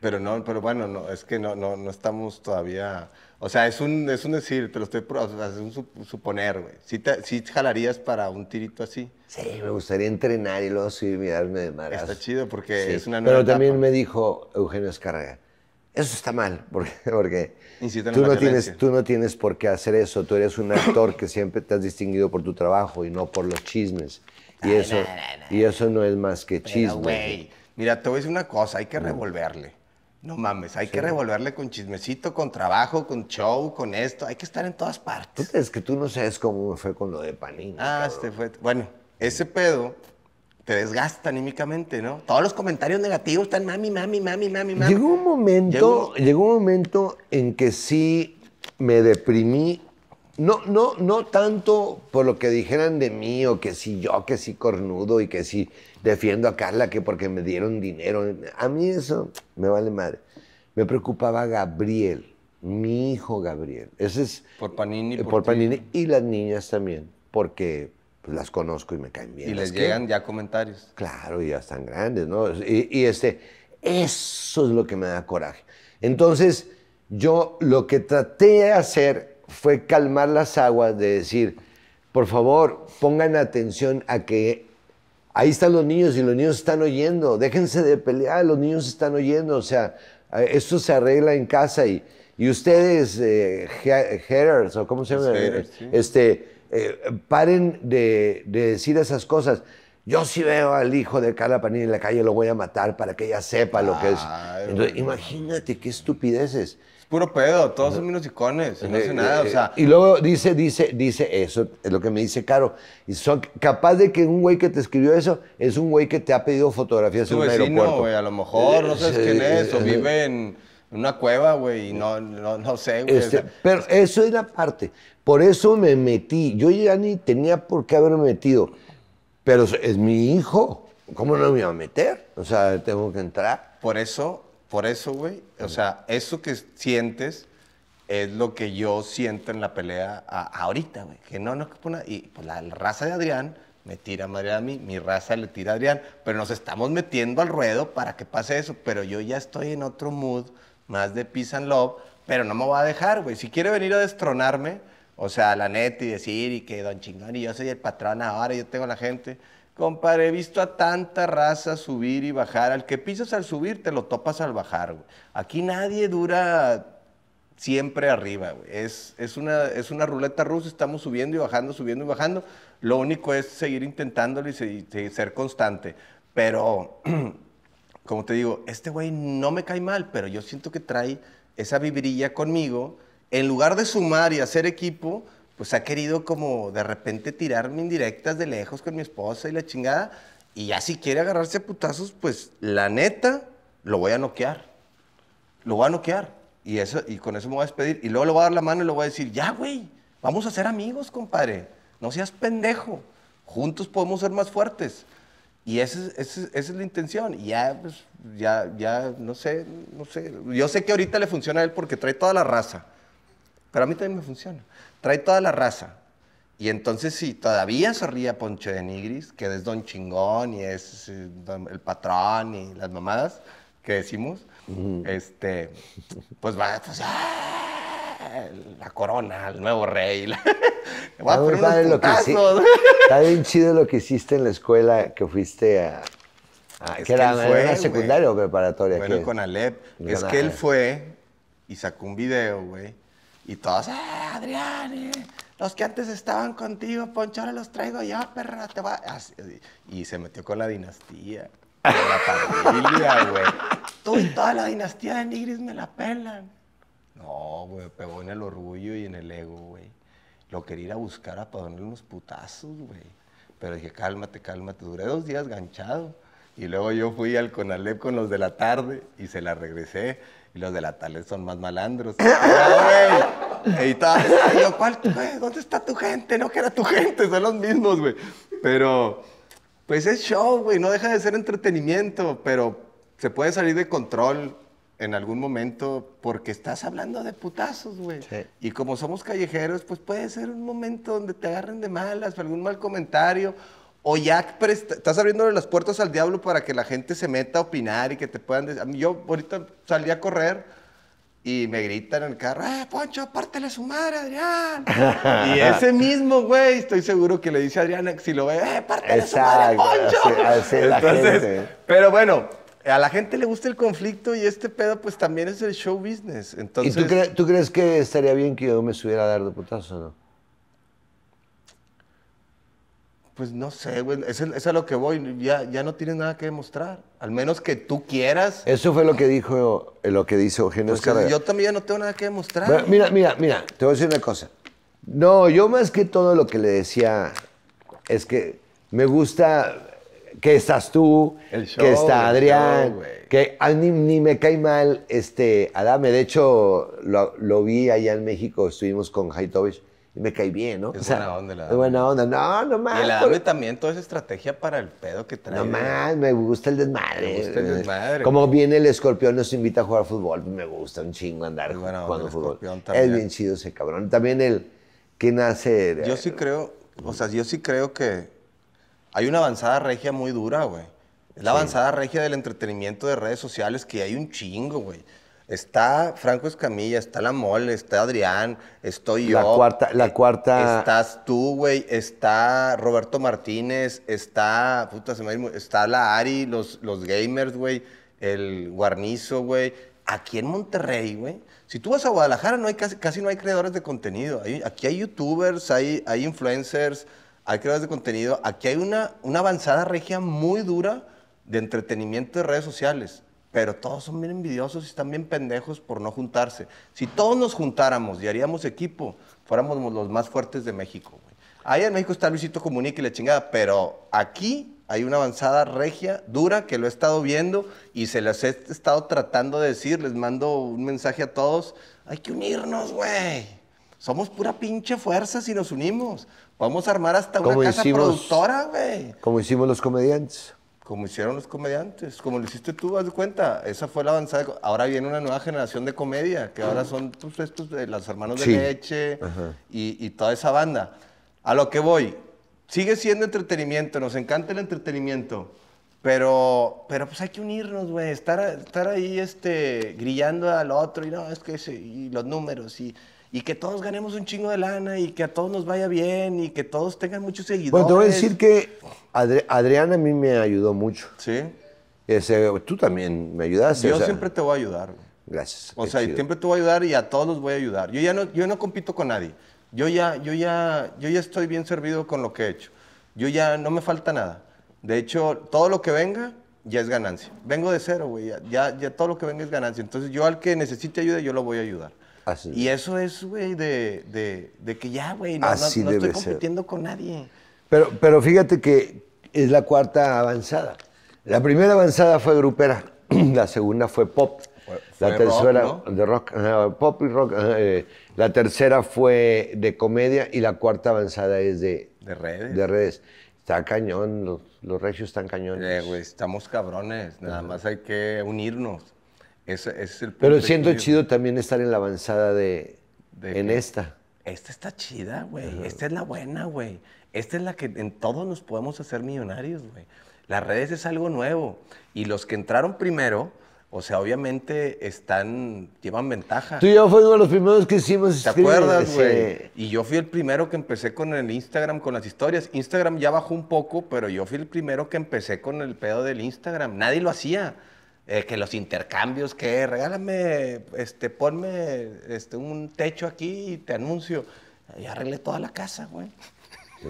Pero no, pero bueno, no, es que no, no, no estamos todavía... O sea, es un, es un decir, te lo estoy, o es un suponer, güey. ¿Sí, jalarías para un tirito así? Sí, me gustaría entrenar y luego sí mirarme de maras. Está chido porque es una nueva Pero también me dijo Eugenio Escarraga, eso está mal, porque, porque tú, no tienes, tú no tienes por qué hacer eso. Tú eres un actor que siempre te has distinguido por tu trabajo y no por los chismes. Y, eso, no, y eso no es más que chisme. mira, te voy a decir una cosa, hay que revolverle. No mames, hay que revolverle con chismecito, con trabajo, con show, con esto. Hay que estar en todas partes. es que tú no sabes cómo fue con lo de Panini? Ah, este fue. Bueno, ese pedo te desgasta anímicamente, ¿no? Todos los comentarios negativos están mami, mami, mami, mami, mami. Llegó un momento, llegó, un momento en que sí me deprimí. No, no, no tanto por lo que dijeran de mí o que sí yo, que sí cornudo y que sí defiendo a Carla que porque me dieron dinero. A mí eso me vale madre. Me preocupaba Gabriel, mi hijo Gabriel. Ese es por Panini, eh, por, Panini y las niñas también, porque pues, las conozco y me caen bien. Y les llegan ya comentarios. Claro, ya están grandes, ¿no? Y, y este, eso es lo que me da coraje. Entonces, yo lo que traté de hacer fue calmar las aguas de decir, por favor, pongan atención a que Ahí están los niños y los niños están oyendo. Déjense de pelear, los niños están oyendo. O sea, eh, esto se arregla en casa y, y ustedes, eh, haters, o cómo se llama, eh, este, eh, paren de, decir esas cosas. Yo si veo al hijo de Carla Panini en la calle, lo voy a matar para que ella sepa lo que es. imagínate qué estupideces puro pedo, todos son unos icones, eh, no hace nada, eh, o sea. Y luego dice, dice, dice eso, es lo que me dice Caro. Y son capaz de que un güey que te escribió eso es un güey que te ha pedido fotografías en un vecino, aeropuerto. güey, a lo mejor, no sabes eh, quién es, o vive en una cueva, güey, y no, no, no sé, güey. Este, pero eso es la parte. Por eso me metí. Yo ya ni tenía por qué haberme metido. Pero es mi hijo. ¿Cómo no me iba a meter? O sea, tengo que entrar. Por eso por eso, güey, o sea, eso que sientes es lo que yo siento en la pelea ahorita, güey. Que no, no, y pues la raza de Adrián me tira madre a mí, mi raza le tira a Adrián, pero nos estamos metiendo al ruedo para que pase eso. Pero yo ya estoy en otro mood, más de peace and love, pero no me va a dejar, güey. Si quiere venir a destronarme, o sea, la neta y decir y que don chingón y yo soy el patrón ahora, yo tengo la gente. Compadre, he visto a tanta raza subir y bajar. Al que pisas al subir, te lo topas al bajar, Aquí nadie dura siempre arriba, Es, una, es una ruleta rusa, estamos subiendo y bajando, subiendo y bajando. Lo único es seguir intentándolo y, ser constante. Pero, como te digo, este güey no me cae mal, pero yo siento que trae esa vibrilla conmigo. En lugar de sumar y hacer equipo, pues ha querido como de repente tirarme indirectas de lejos con mi esposa y la chingada. Y ya si quiere agarrarse a putazos, pues la neta, lo voy a noquear. Lo voy a noquear. Y, eso, y con eso me voy a despedir. Y luego le voy a dar la mano y le voy a decir, ya, güey, vamos a ser amigos, compadre. No seas pendejo. Juntos podemos ser más fuertes. Y esa es, esa esa es la intención. Y ya, pues, ya, ya, no sé, no sé. Yo sé que ahorita le funciona a él porque trae toda la raza. Pero a mí también me funciona. Trae toda la raza. Y entonces si todavía se Poncho de Nigris, que es don chingón y es el patrón y las mamadas que decimos, este, pues va, pues, ¡ah! la corona, el nuevo rey. Va a poner unos Está bien chido lo que hiciste en la escuela que fuiste a... a que, era, secundaria o preparatoria? Bueno, con Alep. Es que él fue y sacó un video, güey, y todos, ¡eh, Adrián! Eh, los que antes estaban contigo, Poncho, ahora los traigo yo, perra, te va. y se metió con la dinastía, con la familia, güey. Tú y toda la dinastía de Nigris me la pelan. No, güey, pegó en el orgullo y en el ego, güey. Lo quería ir a buscar a ponerle unos putazos, güey. Pero dije, cálmate, cálmate. Duré dos días ganchado. Y luego yo fui al Conalep con los de la tarde y se la regresé. Y los de la Tales son más malandros. Ah, y ¿Dónde está tu gente? No, que era tu gente, son los mismos, güey. Pero, pues es show, güey, no deja de ser entretenimiento, pero se puede salir de control en algún momento porque estás hablando de putazos, güey. Sí. Y como somos callejeros, pues puede ser un momento donde te agarren de malas, algún mal comentario o ya estás abriéndole las puertas al diablo para que la gente se meta a opinar y que te puedan decir. Yo ahorita salí a correr y me gritan en el carro, ¡eh, Poncho, pártele a su madre, Adrián! y ese mismo güey, estoy seguro que le dice a Adrián, si lo ve, ¡eh, pártele a su madre, Poncho! Así, así Entonces, gente. Pero bueno, a la gente le gusta el conflicto y este pedo, pues también es el show business. Entonces, ¿Y tú, tú crees que estaría bien que yo me subiera a dar de putazo o no? Pues no sé, güey. Es, es, a lo que voy. Ya, ya no tienes nada que demostrar. Al menos que tú quieras. Eso fue lo que dijo, eh, lo que dice Eugenio pues Yo también ya no tengo nada que demostrar. mira, mira, mira. Te voy a decir una cosa. No, yo más que todo lo que le decía es que me gusta que estás tú, que está Adrián, que ni, me cae mal este Adame. De hecho, lo, vi allá en México, estuvimos con Haitovich y me cae bien, ¿no? Es buena onda la Es buena onda. No, no más. Y la dame también toda esa estrategia para el pedo que trae. No más, me gusta el desmadre. Me gusta el desmadre. Como viene el escorpión, nos invita a jugar fútbol. Pues me gusta un chingo andar bueno, el fútbol. También. Es bien chido ese cabrón. También el que nace. Yo sí creo, o sea, yo sí creo que hay una avanzada regia muy dura, güey. la avanzada regia del entretenimiento de redes sociales que hay un chingo, güey. Está Franco Escamilla, está La Mole, está Adrián, estoy yo. La cuarta, la eh, cuarta. Estás tú, güey, está Roberto Martínez, está, puta, se me está la Ari, los, los gamers, güey, el Guarnizo, güey. Aquí en Monterrey, güey, si tú vas a Guadalajara, no hay casi, casi no hay creadores de contenido. aquí hay youtubers, hay, hay influencers, hay creadores de contenido. Aquí hay una, una avanzada regia muy dura de entretenimiento de redes sociales pero todos son bien envidiosos y están bien pendejos por no juntarse. Si todos nos juntáramos y haríamos equipo, fuéramos los más fuertes de México. Allá en México está Luisito Comunique y la chingada, pero aquí hay una avanzada regia, dura, que lo he estado viendo y se las he estado tratando de decir, les mando un mensaje a todos, hay que unirnos, güey. Somos pura pinche fuerza si nos unimos. Vamos a armar hasta una casa productora, güey. Como hicimos los comediantes como hicieron los comediantes, como lo hiciste tú, haz de cuenta, esa fue la avanzada. Ahora viene una nueva generación de comedia, que ahora son pues, estos, de eh, los hermanos de leche y, toda esa banda. A lo que voy, sigue siendo entretenimiento, nos encanta el entretenimiento, pero, pero pues hay que unirnos, güey, estar, estar ahí este, grillando al otro y no, es que y los números y y que todos ganemos un chingo de lana y que a todos nos vaya bien y que todos tengan muchos seguidores. Bueno, te voy a decir que Adrián a mí me ayudó mucho. Sí. Ese, tú también me ayudaste. Yo siempre te voy a ayudar. Gracias. O sea, siempre te voy a ayudar y a todos los voy a ayudar. Yo ya no, yo no compito con nadie. Yo ya, yo, ya, yo ya estoy bien servido con lo que he hecho. Yo ya no me falta nada. De hecho, todo lo que venga ya es ganancia. Vengo de cero, güey. ya todo lo que venga es ganancia. Entonces, yo al que necesite ayuda, yo lo voy a ayudar y eso es, güey, de, que ya, güey, no, estoy compitiendo con nadie. Pero, pero fíjate que es la cuarta avanzada. La primera avanzada fue grupera, la segunda fue pop. la tercera de pop y rock. Eh, la tercera fue de comedia y la cuarta avanzada es de, de redes. De redes. Está cañón, los, regios están cañones. Eh, estamos cabrones, nada más hay que unirnos es el Pero siento chido también estar en la avanzada de, en esta. Esta está chida, güey. Esta es la buena, güey. Esta es la que en todos nos podemos hacer millonarios, güey. Las redes es algo nuevo. Y los que entraron primero, o sea, obviamente están, llevan ventaja. Tú y uno de los primeros que hicimos. ¿Te acuerdas, güey? Y yo fui el primero que empecé con el Instagram, con las historias. Instagram ya bajó un poco, pero yo fui el primero que empecé con el pedo del Instagram. Nadie lo hacía. Eh, que los intercambios, que regálame, este, ponme este, un techo aquí y te anuncio. Y arreglé toda la casa, güey.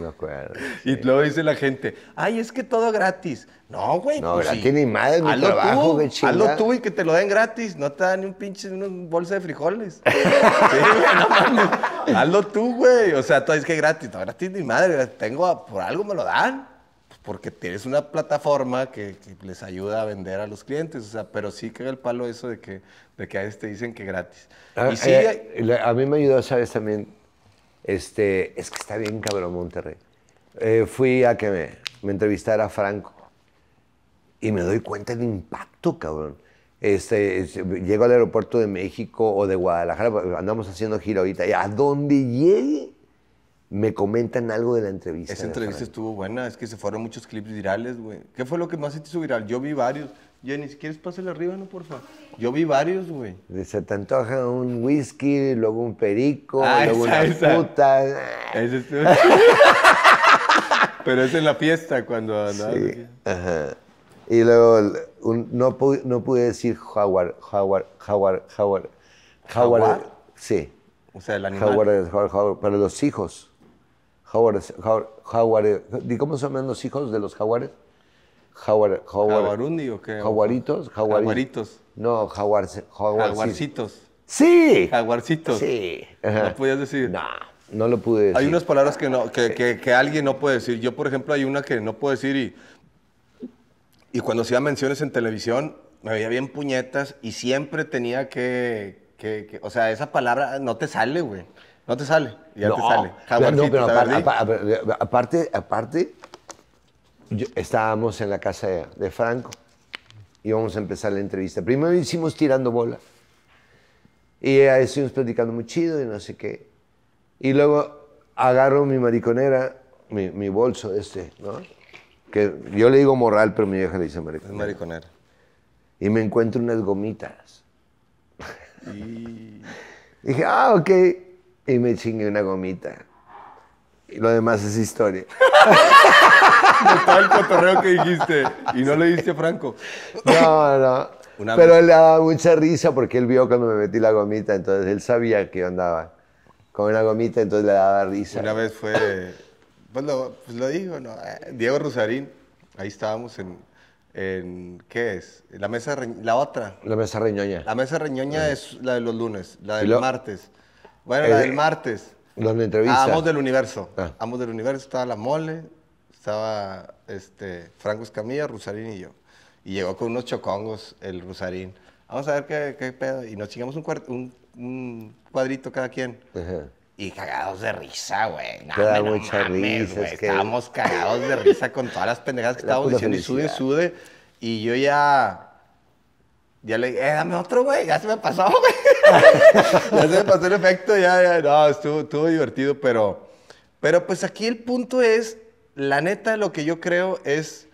acuerdo. Y luego dice la gente, ay, es que todo gratis. No, güey. No, pues gratis ni madre, mi hazlo trabajo, tú, Hazlo tú y que te lo den gratis. No te dan ni un pinche bolsa de frijoles. sí, no mames. Hazlo tú, güey. O sea, tú dices que gratis. No, gratis ni madre. Tengo, por algo me lo dan porque tienes una plataforma que, les ayuda a vender a los clientes, o sea, pero sí que el palo eso de que, de que a veces te dicen que gratis. A, ah, y sí, eh, a mí me ayudó, sabes, también, este, es que está bien cabrón Monterrey. Eh, fui a que me, me, entrevistara Franco y me doy cuenta del impacto, cabrón. Este, llego al aeropuerto de México o de Guadalajara, andamos haciendo giro ahorita, y a dónde llegue, me comentan algo de la entrevista. Esa entrevista estuvo buena, es que se fueron muchos clips virales, güey. ¿Qué fue lo que más se te hizo viral? Yo vi varios. Jenny, si quieres, pásale arriba, no, favor. Yo vi varios, güey. Se te antoja un whisky, luego un perico, ah, luego esa, una puta. Ese estuvo... Pero es en la fiesta cuando Sí, ajá. Y luego no, pude, decir Howard, Howard, Howard, Howard. Howard, sí. O sea, el animal. Howard, Howard, Howard, para los hijos jaguares, jaguares, ¿cómo se llaman los hijos de los jaguares? Jaguar, ¿Jaguarundi o qué? Jaguaritos. jaguaritos. No, jaguar, jaguarcitos. Jaguarcitos. Sí. Jaguarcitos. Sí. ¿No podías decir? No, no lo pude decir. Hay unas palabras que, no, que, que, que, alguien no puede decir. Yo, por ejemplo, hay una que no puedo decir y, y cuando hacía menciones en televisión me veía bien puñetas y siempre tenía que, que, que o sea, esa palabra no te sale, güey. No te sale, ya no, te sale. aparte, aparte, estábamos en la casa de, Franco y vamos a empezar la entrevista. Primero hicimos tirando bola y ahí estuvimos platicando muy chido y no sé qué. Y luego agarro mi mariconera, mi, bolso este, ¿no? Que yo le digo moral, pero mi vieja le dice mariconera. Y me encuentro unas gomitas. Y... Dije, ah, ok y me chingué una gomita. Y lo demás es historia. De todo cotorreo que dijiste. Y no le diste a Franco. No, no. Pero él le daba mucha risa porque él vio cuando me metí la gomita, entonces él sabía que andaba con una gomita, entonces le daba risa. Una vez fue, pues lo, pues lo digo, ¿no? Diego Rosarín, ahí estábamos en, ¿qué es? La mesa, la otra. La mesa reñoña. La mesa reñoña es la de los lunes, la del martes. Bueno, la eh, del martes. Donde entrevista. Ah, Amos del Universo. Ah. Ambos del Universo, estaba la mole, estaba este, Franco Escamilla, Rusarín y yo. Y llegó con unos chocongos el Rusarín. Vamos a ver qué, pedo. Y nos chingamos un, cuadrito cada quien. Y cagados de risa, güey. Te Estábamos cagados de risa con todas las pendejadas que estábamos diciendo. Y sude Y yo ya. Ya le dije, eh, dame otro, güey. Ya se me pasó, güey. ya se pasó el efecto, ya, ya, no, estuvo, divertido, pero, pero pues aquí el punto es, la neta, lo que yo creo es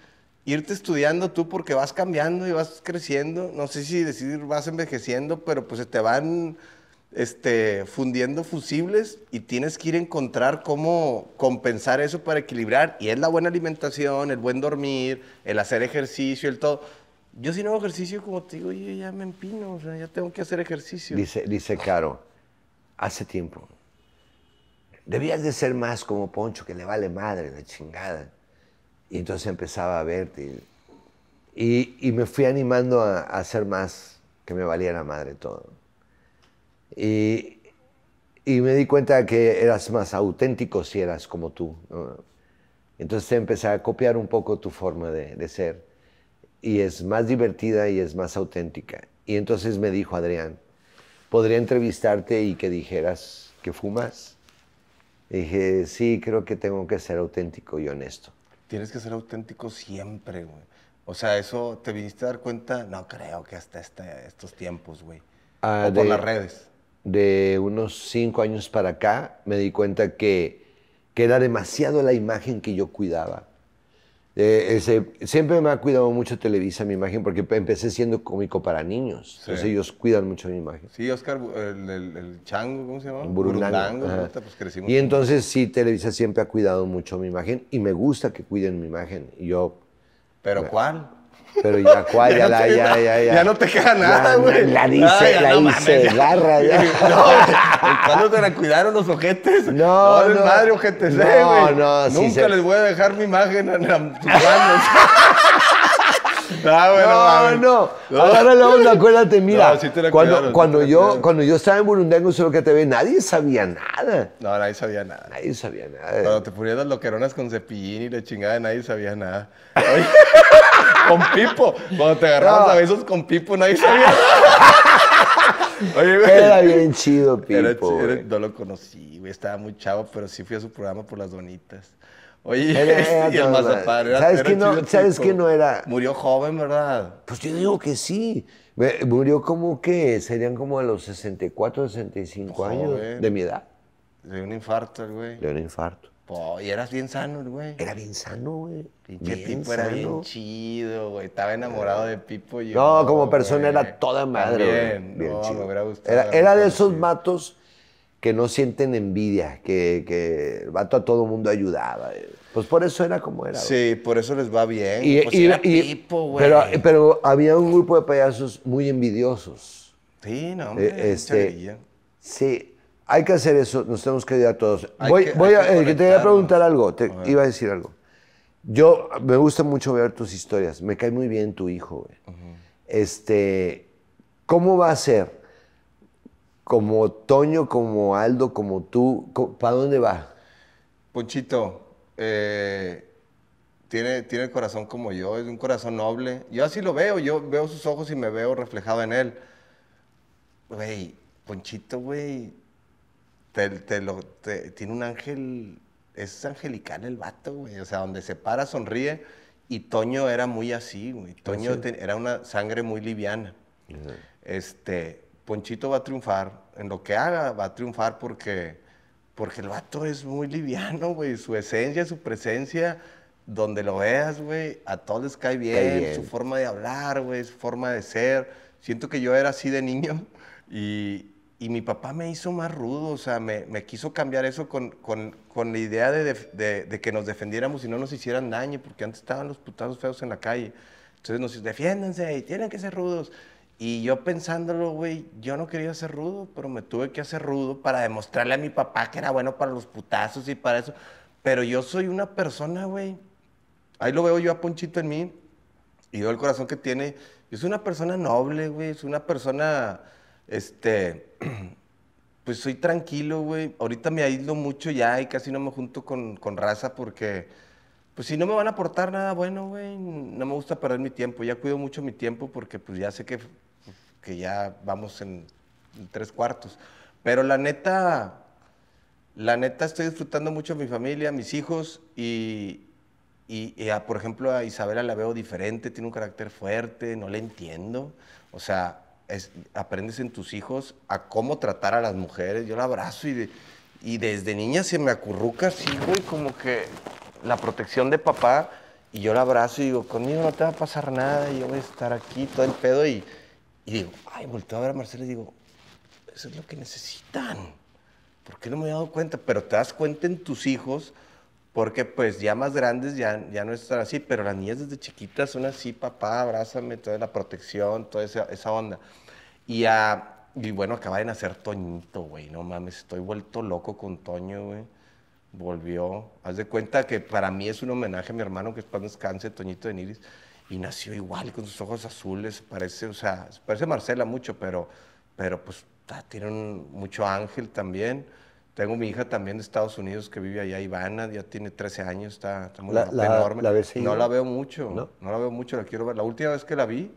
irte estudiando tú porque vas cambiando y vas creciendo. No sé si decir vas envejeciendo, pero pues se te van este, fundiendo fusibles y tienes que ir a encontrar cómo compensar eso para equilibrar. Y es la buena alimentación, el buen dormir, el hacer ejercicio, el todo. Yo si no hago ejercicio, como te digo, ya me empino, o sea, ya tengo que hacer ejercicio. Dice, dice Caro, hace tiempo, debías de ser más como Poncho, que le vale madre la chingada. Y entonces empezaba a verte. Y, me fui animando a, hacer más, que me valiera madre todo. Y, y, me di cuenta que eras más auténtico si eras como tú. Entonces empecé a copiar un poco tu forma de ser y es más divertida y es más auténtica. Y entonces me dijo Adrián, ¿podría entrevistarte y que dijeras que fumas? Y dije, sí, creo que tengo que ser auténtico y honesto. Tienes que ser auténtico siempre, güey. O sea, eso te viniste a dar cuenta, no creo que hasta este, estos tiempos, güey. Ah, por las redes. De unos cinco años para acá me di cuenta que, que era demasiado la imagen que yo cuidaba eh, ese, siempre me ha cuidado mucho Televisa mi imagen porque empecé siendo cómico para niños. Entonces ellos cuidan mucho mi imagen. Sí, Oscar, el, chango, ¿cómo se llama? Pues Y entonces sí, Televisa siempre ha cuidado mucho mi imagen y me gusta que cuiden mi imagen. yo... ¿Pero cuál? Pero ya cuál, ya, ya, la, ya, ya, ya, ya, no te queda nada, güey. La, la, dice, la no dice, mames, garra, ya. No, la cuidaron los ojetes. No, no. no madre, ojetes, no, eh, No, Nunca les voy a dejar mi imagen a, tus manos. Ah, no, bueno no, no, Ahora onda, acuérdate, mira. Sí cuando, cuando, yo, cuando yo estaba en Burundango, solo que te ve, nadie sabía nada. No, nadie sabía nada. Nadie sabía nada. Cuando te ponías las loqueronas con cepillín y la chingada, nadie sabía nada con Pipo. Cuando te agarrabas a besos con Pipo, nadie sabía. Oye, Era bien chido, Pipo. no lo conocí, güey. Estaba muy chavo, pero sí fui a su programa por las donitas. Oye, y el ¿Sabes, que no, ¿sabes que no era? Murió joven, ¿verdad? Pues yo digo que sí. Murió como que serían como a los 64, 65 años de mi edad. De un infarto güey. De un infarto y eras bien sano, güey. Era bien sano, güey. Pinche era bien chido, güey. Estaba enamorado de Pipo. no, como persona era toda madre, güey. Bien chido. era, de esos matos que no sienten envidia, que, el vato a todo mundo ayudaba. Eh. Pues por eso era como era. Sí, por eso les va bien. Y, pues era Pipo, güey. Pero, había un grupo de payasos muy envidiosos. Sí, no, eh, hombre. este, sí, hay que hacer eso, nos tenemos que ayudar todos. voy, a, eh, te voy a preguntar algo, te iba a decir algo. Yo me gusta mucho ver tus historias, me cae muy bien tu hijo. Güey. Este, ¿cómo va a ser? Como Toño, como Aldo, como tú, ¿para dónde va? Ponchito, eh, tiene, tiene el corazón como yo, es un corazón noble. Yo así lo veo, yo veo sus ojos y me veo reflejado en él. Güey, Ponchito, güey, tiene un ángel, es angelical el vato, güey. O sea, donde se para, sonríe. Y Toño era muy así, güey. Ah, Toño era una sangre muy liviana. Este, Ponchito va a triunfar. En lo que haga, va a triunfar porque, porque el vato es muy liviano, güey. Su esencia, su presencia, donde lo veas, güey, a todos les Cae bien. Su forma de hablar, güey, su forma de ser. Siento que yo era así de niño. Y, y mi papá me hizo más rudo, o sea, me, quiso cambiar eso con, con, con la idea de, que nos defendiéramos y no nos hicieran daño, porque antes estaban los putazos feos en la calle. Entonces nos dice, defiéndanse tienen que ser rudos. Y yo pensándolo, güey, yo no quería ser rudo, pero me tuve que hacer rudo para demostrarle a mi papá que era bueno para los putazos y para eso. Pero yo soy una persona, güey. Ahí lo veo yo a Ponchito en mí y veo el corazón que tiene. Yo soy una persona noble, güey. Soy una persona este, pues soy tranquilo, güey. Ahorita me aíslo mucho ya y casi no me junto con, raza porque, pues si no me van a aportar nada bueno, güey, no me gusta perder mi tiempo. Ya cuido mucho mi tiempo porque pues ya sé que, ya vamos en, tres cuartos. Pero la neta, la neta estoy disfrutando mucho de mi familia, mis hijos y, ah, por ejemplo a Isabela la veo diferente, tiene un carácter fuerte, no la entiendo. O sea, aprendes en tus hijos a cómo tratar a las mujeres. Yo la abrazo y, y desde niña se me acurruca así, güey, como que la protección de papá. Y yo la abrazo y digo, conmigo no te va a pasar nada, yo voy a estar aquí, todo el pedo. Y, y digo, ay, volteo a ver a Marcela y digo, eso es lo que necesitan. ¿Por qué no me he dado cuenta? Pero te das cuenta en tus hijos porque pues ya más grandes ya, ya no están así, pero las niñas desde chiquitas son así, papá, abrázame, toda la protección, toda esa, esa onda. Y, y bueno, acaba de nacer Toñito, güey, no mames, estoy vuelto loco con Toño, güey. Volvió, haz de cuenta que para mí es un homenaje a mi hermano que cuando descanse, Toñito de Niris, y nació igual, con sus ojos azules, parece, o sea, parece Marcela mucho, pero, pero pues tiene mucho ángel también. Tengo mi hija también de Estados Unidos que vive allá, Ivana, ya tiene 13 años, está, está muy la, la, enorme. no la veo mucho, ¿No? la veo mucho, la quiero ver. La última vez que la vi,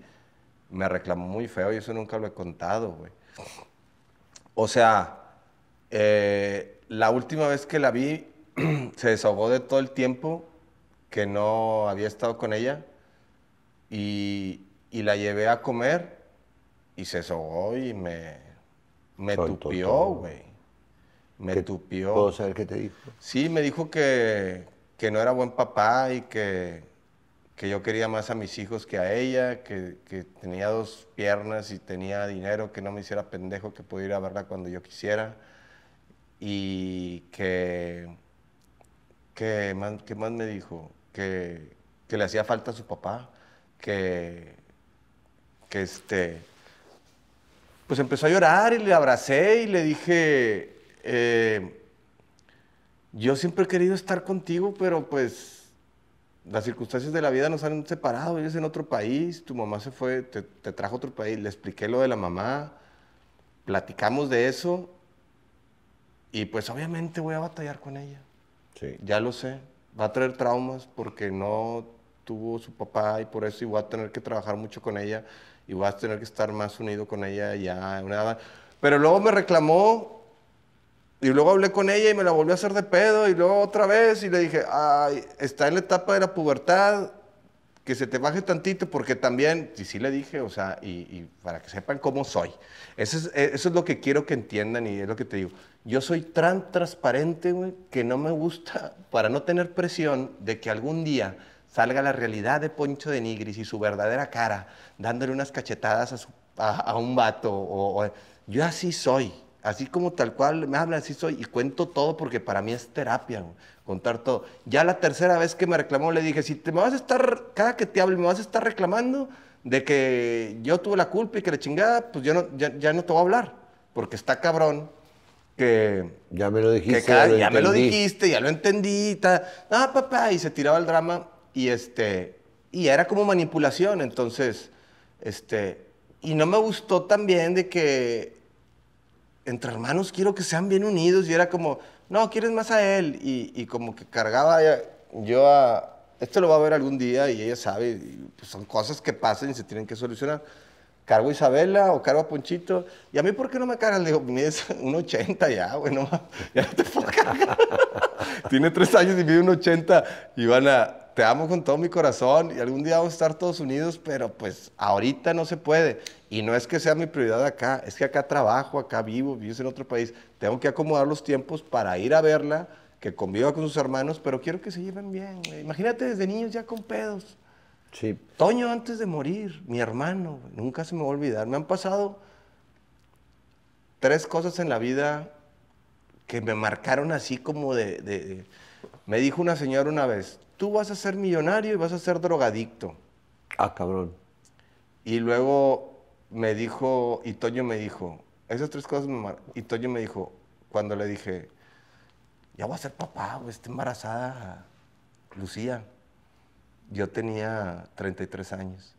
me reclamó muy feo y eso nunca lo he contado, güey. O sea, eh, la última vez que la vi, se desahogó de todo el tiempo que no había estado con ella y, la llevé a comer y se desahogó y me, me tupió, güey. Me tupió. ¿Puedo saber qué te dijo? Sí, me dijo que, no era buen papá y que, yo quería más a mis hijos que a ella, que, tenía dos piernas y tenía dinero, que no me hiciera pendejo, que pudiera ir a verla cuando yo quisiera. Y que. que más, ¿Qué más me dijo? Que, que le hacía falta a su papá, que. que este. Pues empezó a llorar y le abracé y le dije, eh, yo siempre he querido estar contigo, pero pues las circunstancias de la vida nos han separado, vives en otro país, tu mamá se fue, te, trajo a otro país, le expliqué lo de la mamá, platicamos de eso y pues obviamente voy a batallar con ella. Sí. Ya lo sé, va a traer traumas porque no tuvo su papá y por eso y voy a tener que trabajar mucho con ella y voy a tener que estar más unido con ella ya. Pero luego me reclamó y luego hablé con ella y me la volvió a hacer de pedo y luego otra vez y le dije, ay, está en la etapa de la pubertad, que se te baje tantito porque también, y sí le dije, o sea, y, para que sepan cómo soy. Eso es, e, eso es lo que quiero que entiendan y es lo que te digo. Yo soy tan transparente, güey, que no me gusta, para no tener presión de que algún día salga la realidad de Poncho de Nigris y su verdadera cara, dándole unas cachetadas a, un vato. o, yo así soy, así como tal cual me habla así soy, y cuento todo porque para mí es terapia, contar todo. Ya la tercera vez que me reclamó le dije, si te me vas a estar, cada que te hable me vas a estar reclamando de que yo tuve la culpa y que la chingada, pues yo no, ya, no te voy a hablar, porque está cabrón que... Ya me lo dijiste. ya, lo me lo dijiste, ya lo entendí, ta, papá, y se tiraba el drama y este, y era como manipulación, entonces, este, y no me gustó también de que entre hermanos quiero que sean bien unidos. Y era como, no, quieres más a él. Y, como que cargaba yo a, esto lo va a ver algún día y ella sabe, pues, son cosas que pasan y se tienen que solucionar. Cargo a Isabela o cargo a Ponchito. ¿Y a mí por qué no me cargas? Le digo, mides un 80 ya, bueno ya no te puedo cargar. Tiene tres años y mide un 80 y van a, te amo con todo mi corazón y algún día vamos a estar todos unidos, pero pues ahorita no se puede. Y no es que sea mi prioridad acá, es que acá trabajo, acá vivo, vivo en otro país. Tengo que acomodar los tiempos para ir a verla, que conviva con sus hermanos, pero quiero que se lleven bien. Imagínate desde niños ya con pedos. Sí. Toño antes de morir, mi hermano, nunca se me va a olvidar. Me han pasado tres cosas en la vida que me marcaron así como de... Me dijo una señora una vez, tú vas a ser millonario y vas a ser drogadicto. Ah, cabrón. Y luego me dijo, y Toño me dijo, esas tres cosas me marcan. Y Toño me dijo, cuando le dije, ya voy a ser papá, güey, está embarazada Lucía. Yo tenía 33 años.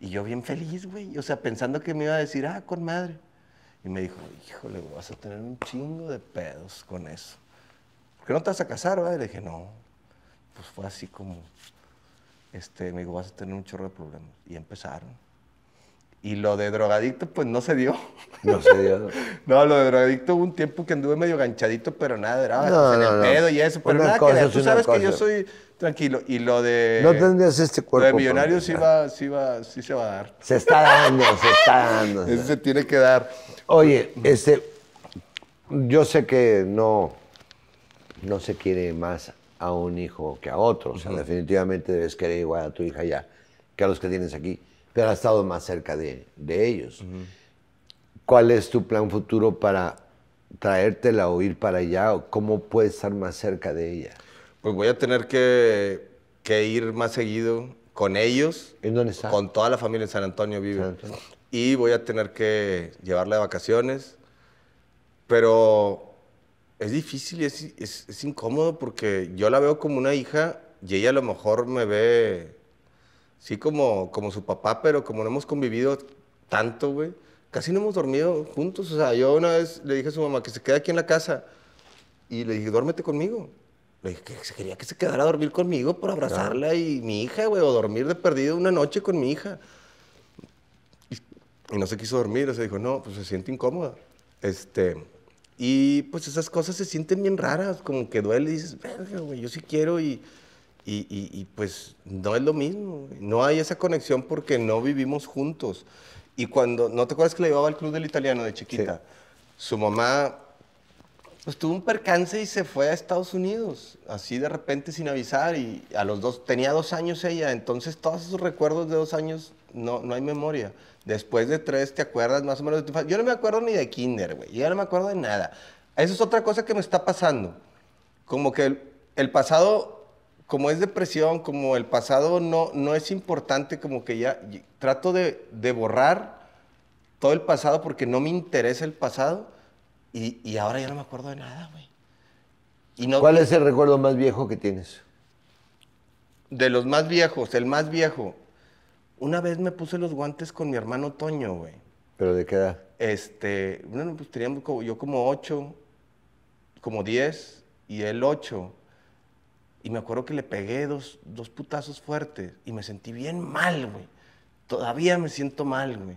Y yo bien feliz, güey. O sea, pensando que me iba a decir, ah, con madre. Y me dijo, híjole, vas a tener un chingo de pedos con eso. ¿Por qué no te vas a casar, güey? le dije, no pues fue así como, este, me dijo, vas a tener un chorro de problemas. Y empezaron. Y lo de drogadicto, pues no se dio. No se dio. No, lo de drogadicto hubo un tiempo que anduve medio ganchadito, pero nada, era no, en no, el pedo y eso. Pero nada Tú sabes que yo soy tranquilo. Y lo de. No tendrías este cuerpo. Lo de millonario sí, va, sí, va, sí se va a dar. Se está dando, se está dando. Eso se tiene que dar. Oye, este. Yo sé que no. No se quiere más a un hijo que a otro. O sea, definitivamente debes querer igual a tu hija ya que a los que tienes aquí, pero has estado más cerca de, ellos. ¿Cuál es tu plan futuro para traértela o ir para allá? O ¿Cómo puedes estar más cerca de ella? Pues voy a tener que, ir más seguido con ellos. ¿En dónde Con toda la familia en San Antonio vive. Y voy a tener que llevarla de vacaciones. Pero es difícil, es, es, incómodo porque yo la veo como una hija y ella a lo mejor me ve, sí, como, como su papá, pero como no hemos convivido tanto, güey, casi no hemos dormido juntos. O sea, yo una vez le dije a su mamá que se quede aquí en la casa y le dije, duérmete conmigo. Le dije que se quería que se quedara a dormir conmigo por abrazarla y mi hija, güey, o dormir de perdido una noche con mi hija. Y, y no se quiso dormir, o sea, dijo, no, pues se siente incómoda. Este y pues esas cosas se sienten bien raras, como que duele y dices, verga, güey, yo sí quiero y, y, pues no es lo mismo. No hay esa conexión porque no vivimos juntos. Y cuando, ¿no te acuerdas que le llevaba al club del italiano de chiquita? Su mamá pues tuvo un percance y se fue a Estados Unidos, así de repente sin avisar y a los dos, tenía dos años ella, entonces todos esos recuerdos de dos años no, no hay memoria. Después de tres, ¿te acuerdas más o menos de tu Yo no me acuerdo ni de kinder, güey. Yo no me acuerdo de nada. Eso es otra cosa que me está pasando. Como que el, pasado, como es depresión, como el pasado no, no es importante, como que ya trato de, borrar todo el pasado porque no me interesa el pasado y, ahora ya no me acuerdo de nada, güey. no, ¿Cuál es el recuerdo más viejo que tienes? De los más viejos, el más viejo. Una vez me puse los guantes con mi hermano Toño, güey. ¿Pero de qué edad? Este, bueno, pues teníamos como, yo como ocho, como diez, y él ocho. Y me acuerdo que le pegué dos, dos putazos fuertes y me sentí bien mal, güey. Todavía me siento mal, güey.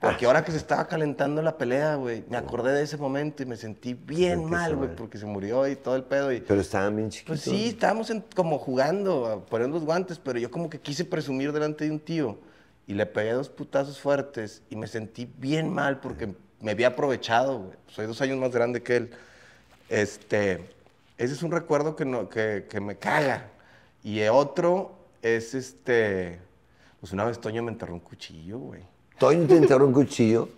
Porque ah. ahora que se estaba calentando la pelea, güey, me acordé de ese momento y me sentí bien mal, güey, porque se murió y todo el pedo. pero estaban bien chiquitos. Pues sí, estábamos como jugando, poniendo los guantes, pero yo como que quise presumir delante de un tío y le pegué dos putazos fuertes y me sentí bien mal porque me había aprovechado, güey. Soy dos años más grande que él. Este, ese es un recuerdo que, no, que, que me caga. Y otro es este, pues una vez Toño me enterró un cuchillo, güey. Estoy intentando un cuchillo.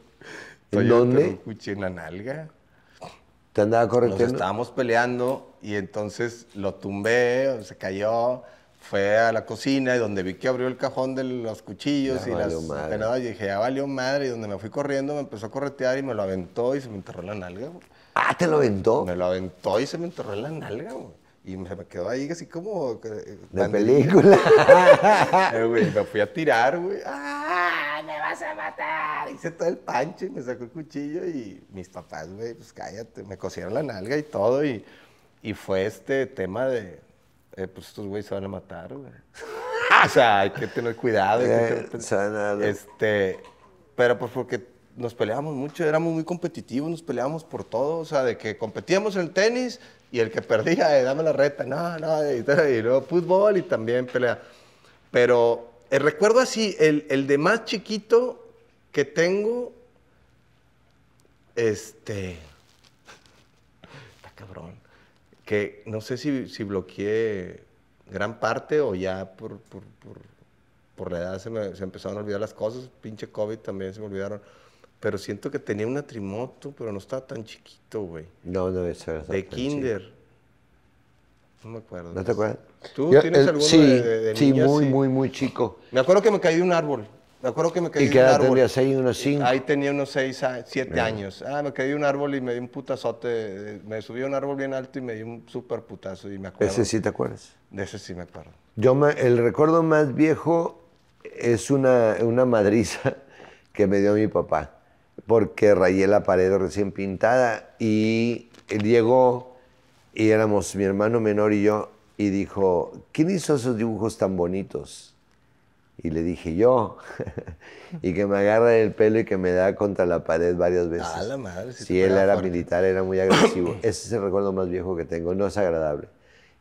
¿En dónde? Un cuchillo en la nalga. ¿Te andaba correteando? Nos estábamos peleando y entonces lo tumbé, se cayó, fue a la cocina y donde vi que abrió el cajón de los cuchillos y las penadas y dije, ya valió madre. Y donde me fui corriendo me empezó a corretear y me lo aventó y se me enterró la nalga. Ah, ¿te lo aventó? Me lo aventó y se me enterró la nalga, y me quedó ahí así como... Eh, de película. me fui a tirar, güey. ¡Ah! ¡Me vas a matar! Hice todo el pancho y me sacó el cuchillo y mis papás, güey, pues cállate. Me cosieron la nalga y todo y, y fue este tema de... Eh, pues estos güeyes se van a matar, güey. o sea, hay que tener cuidado. Eh, este, pero pues porque nos peleábamos mucho, éramos muy competitivos, nos peleábamos por todo, o sea, de que competíamos en tenis y el que perdía, eh, dame la reta, no, no, y, luego fútbol y también pelea. Pero eh, recuerdo así, el, el, de más chiquito que tengo, este, está cabrón, que no sé si, si bloqueé gran parte o ya por, por, la edad se me se empezaron a olvidar las cosas, pinche COVID también se me olvidaron. Pero siento que tenía una trimoto, pero no estaba tan chiquito, güey. No, no, eso era. De kinder. No me acuerdo. ¿No te acuerdas? ¿Tú tienes alguno sí, de, de, sí, muy, muy, muy chico. Me acuerdo que me caí de un árbol. Me acuerdo que me caí de un árbol. ¿Y qué edad ahí? ¿Unos cinco? Ahí tenía unos seis, siete ah. años. Ah, me caí de un árbol y me di un putazote. Me subí a un árbol bien alto y me di un súper putazo. Y me acuerdo. ¿Ese sí te acuerdas? De ese sí me acuerdo. Yo el recuerdo más viejo es una, una madriza que me dio mi papá porque rayé la pared recién pintada y él llegó y éramos mi hermano menor y yo y dijo, ¿quién hizo esos dibujos tan bonitos? Y le dije yo, y que me agarra el pelo y que me da contra la pared varias veces. Si, él era militar, era muy agresivo. Ese es el recuerdo más viejo que tengo, no es agradable.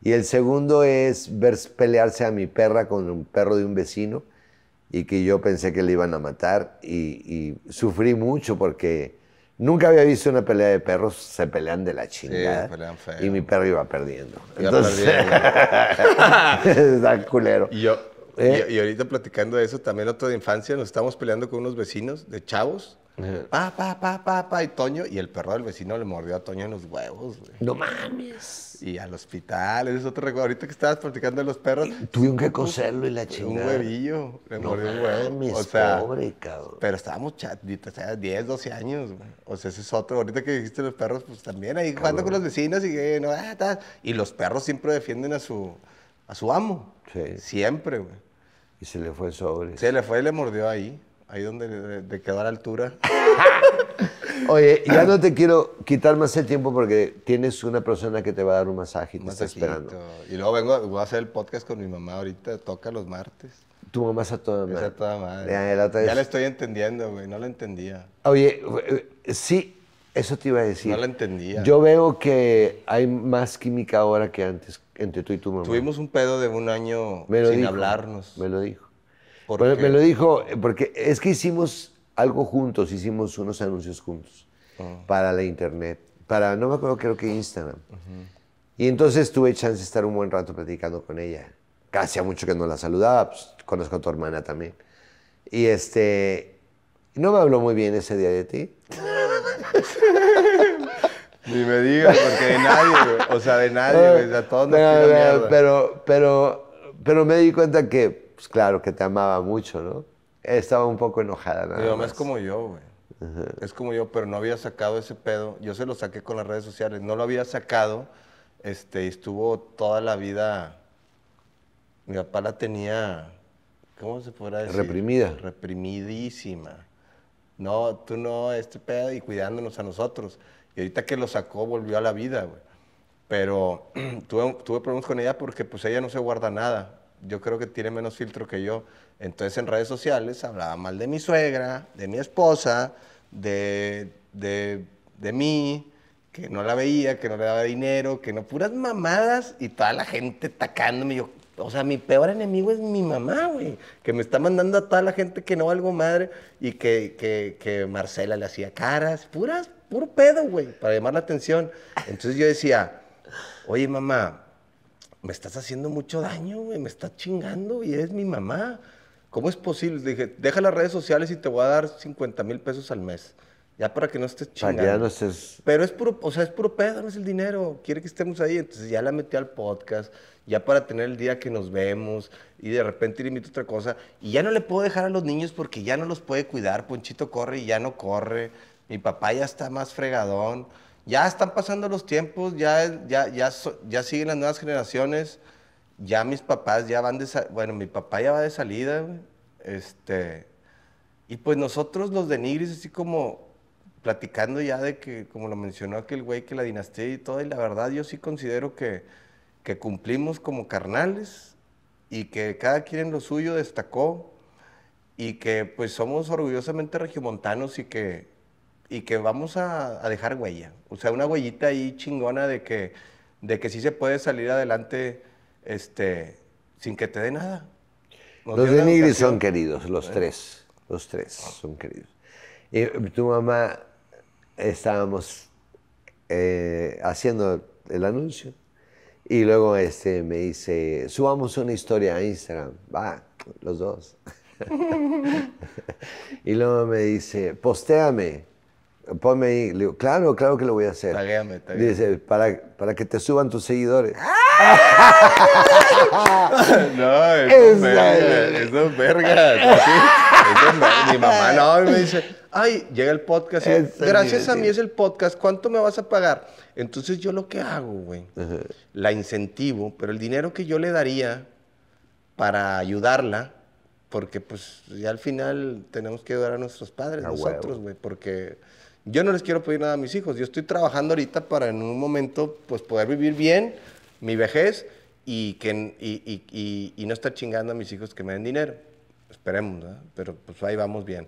Y el segundo es ver pelearse a mi perra con un perro de un vecino y que yo pensé que le iban a matar y, sufrí mucho porque nunca había visto una pelea de perros, se pelean de la chingada y mi perro iba perdiendo. Entonces, está culero. Y yo, y, ¿Eh? y, ahorita platicando de eso, también otro de infancia, nos estábamos peleando con unos vecinos de chavos Pa, pa, pa, Y Toño, y el perro del vecino le mordió a Toño en los huevos, No mames. Y al hospital, Es otro recuerdo. Ahorita que estabas platicando de los perros. Tuvieron que coserlo y la chingada. Un huevillo. Le mordió un huevo. Mames, Pero estábamos chatitos, o 10, 12 años, güey. O sea, ese es otro. Ahorita que dijiste los perros, pues también ahí jugando con los vecinos y que no, ah, Y los perros siempre defienden a su, a su amo. Sí. Siempre, güey. Y se le fue sobre. Se le fue y le mordió ahí ahí donde de, quedar quedó la altura. Oye, ya no te quiero quitar más el tiempo porque tienes una persona que te va a dar un masaje y te está esperando. Y luego vengo, voy a hacer el podcast con mi mamá ahorita, toca los martes. Tu mamá es a toda madre. Ya, la estoy entendiendo, güey, no la entendía. Oye, eh, sí, eso te iba a decir. No la entendía. Yo veo que hay más química ahora que antes entre tú y tu mamá. Tuvimos un pedo de un año sin hablarnos. Me lo dijo. Me lo dijo, porque es que hicimos algo juntos, hicimos unos anuncios juntos ah. para la internet, para, no me acuerdo, creo que Instagram. Y entonces tuve chance de estar un buen rato platicando con ella. Casi a mucho que no la saludaba, pues, conozco a tu hermana también. Y este, no me habló muy bien ese día de ti. Ni me digas, porque de nadie, O sea, de nadie, pero, pero, pero me di cuenta que pues claro que te amaba mucho, ¿no? Estaba un poco enojada, nada Mi es como yo, güey. Es como yo, pero no había sacado ese pedo. Yo se lo saqué con las redes sociales. No lo había sacado. Este, estuvo toda la vida. Mi papá la tenía. ¿Cómo se podrá decir? Reprimida. Reprimidísima. No, tú no, este pedo, y cuidándonos a nosotros. Y ahorita que lo sacó, volvió a la vida, güey. Pero tuve, tuve problemas con ella porque, pues, ella no se guarda nada yo creo que tiene menos filtro que yo. Entonces en redes sociales hablaba mal de mi suegra, de mi esposa, de, mí, que no la veía, que no le daba dinero, que no, puras mamadas y toda la gente tacándome. o sea, mi peor enemigo es mi mamá, güey, que me está mandando a toda la gente que no valgo madre y que, que Marcela le hacía caras, puras, puro pedo, güey, para llamar la atención. Entonces yo decía, oye mamá, me estás haciendo mucho daño, me está chingando y es mi mamá. ¿Cómo es posible? Dije, deja las redes sociales y te voy a dar 50 mil pesos al mes. Ya para que no estés chingando. Pero es puro, o sea, es puro pedo, no es el dinero. Quiere que estemos ahí. Entonces ya la metí al podcast, ya para tener el día que nos vemos y de repente le otra cosa. Y ya no le puedo dejar a los niños porque ya no los puede cuidar. Ponchito corre y ya no corre. Mi papá ya está más fregadón ya están pasando los tiempos, ya, ya, ya, siguen las nuevas generaciones, ya mis papás ya van de bueno, mi papá ya va de salida, Este, y pues nosotros los de Nigris, así como platicando ya de que, como lo mencionó aquel güey, que la dinastía y todo, y la verdad yo sí considero que, que cumplimos como carnales y que cada quien en lo suyo destacó y que pues somos orgullosamente regiomontanos y que y que vamos a, dejar huella. O sea, una huellita ahí chingona de que, de que sí se puede salir adelante este, sin que te dé nada. los de son queridos, los eh. tres. Los tres son queridos. Y tu mamá, estábamos eh, haciendo el anuncio y luego este, me dice, subamos una historia a Instagram. Va, los dos. y luego me dice, postéame ponme ahí. Le digo, claro, claro que lo voy a hacer. Taguéame, Dice, para, para que te suban tus seguidores. no, es verga, eso es verga. mi mamá no, y me dice, ay, llega el podcast. gracias a mí es el podcast, ¿cuánto me vas a pagar? Entonces yo lo que hago, güey, la incentivo, pero el dinero que yo le daría para ayudarla, porque pues ya al final tenemos que ayudar a nuestros padres, nosotros, güey, porque yo no les quiero pedir nada a mis hijos, yo estoy trabajando ahorita para en un momento pues poder vivir bien mi vejez y, que, y, no estar chingando a mis hijos que me den dinero. Esperemos, pero pues ahí vamos bien.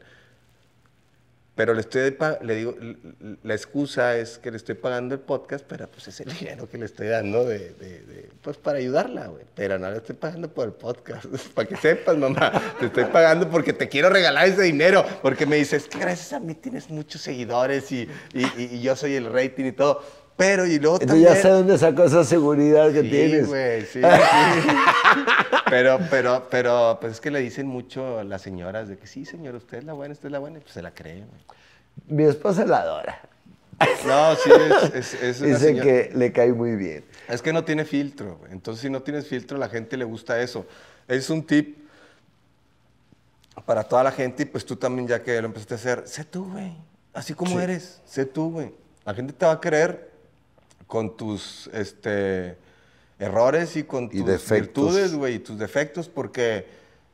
Pero le estoy le digo, la excusa es que le estoy pagando el podcast, pero pues es el dinero que le estoy dando de, pues para ayudarla, güey. Pero no le estoy pagando por el podcast. para que sepas, mamá, te estoy pagando porque te quiero regalar ese dinero. Porque me dices, que gracias a mí tienes muchos seguidores y, yo soy el rating y todo. Pero y luego Entonces también... ya sé dónde sacó esa seguridad que tienes. sí, sí pero, pero, pero, pues es que le dicen mucho a las señoras de que sí, señor, usted es la buena, usted es la buena, y pues se la cree. Mi esposa la adora. No, sí, es, es, es Dice que le cae muy bien. Es que no tiene filtro. Entonces, si no tienes filtro, la gente le gusta eso. Es un tip para toda la gente y pues tú también, ya que lo empezaste a hacer, sé tú, güey. Así como eres, sé tú, güey. La gente te va a creer con tus, este, errores y con tus virtudes, güey, y tus defectos, porque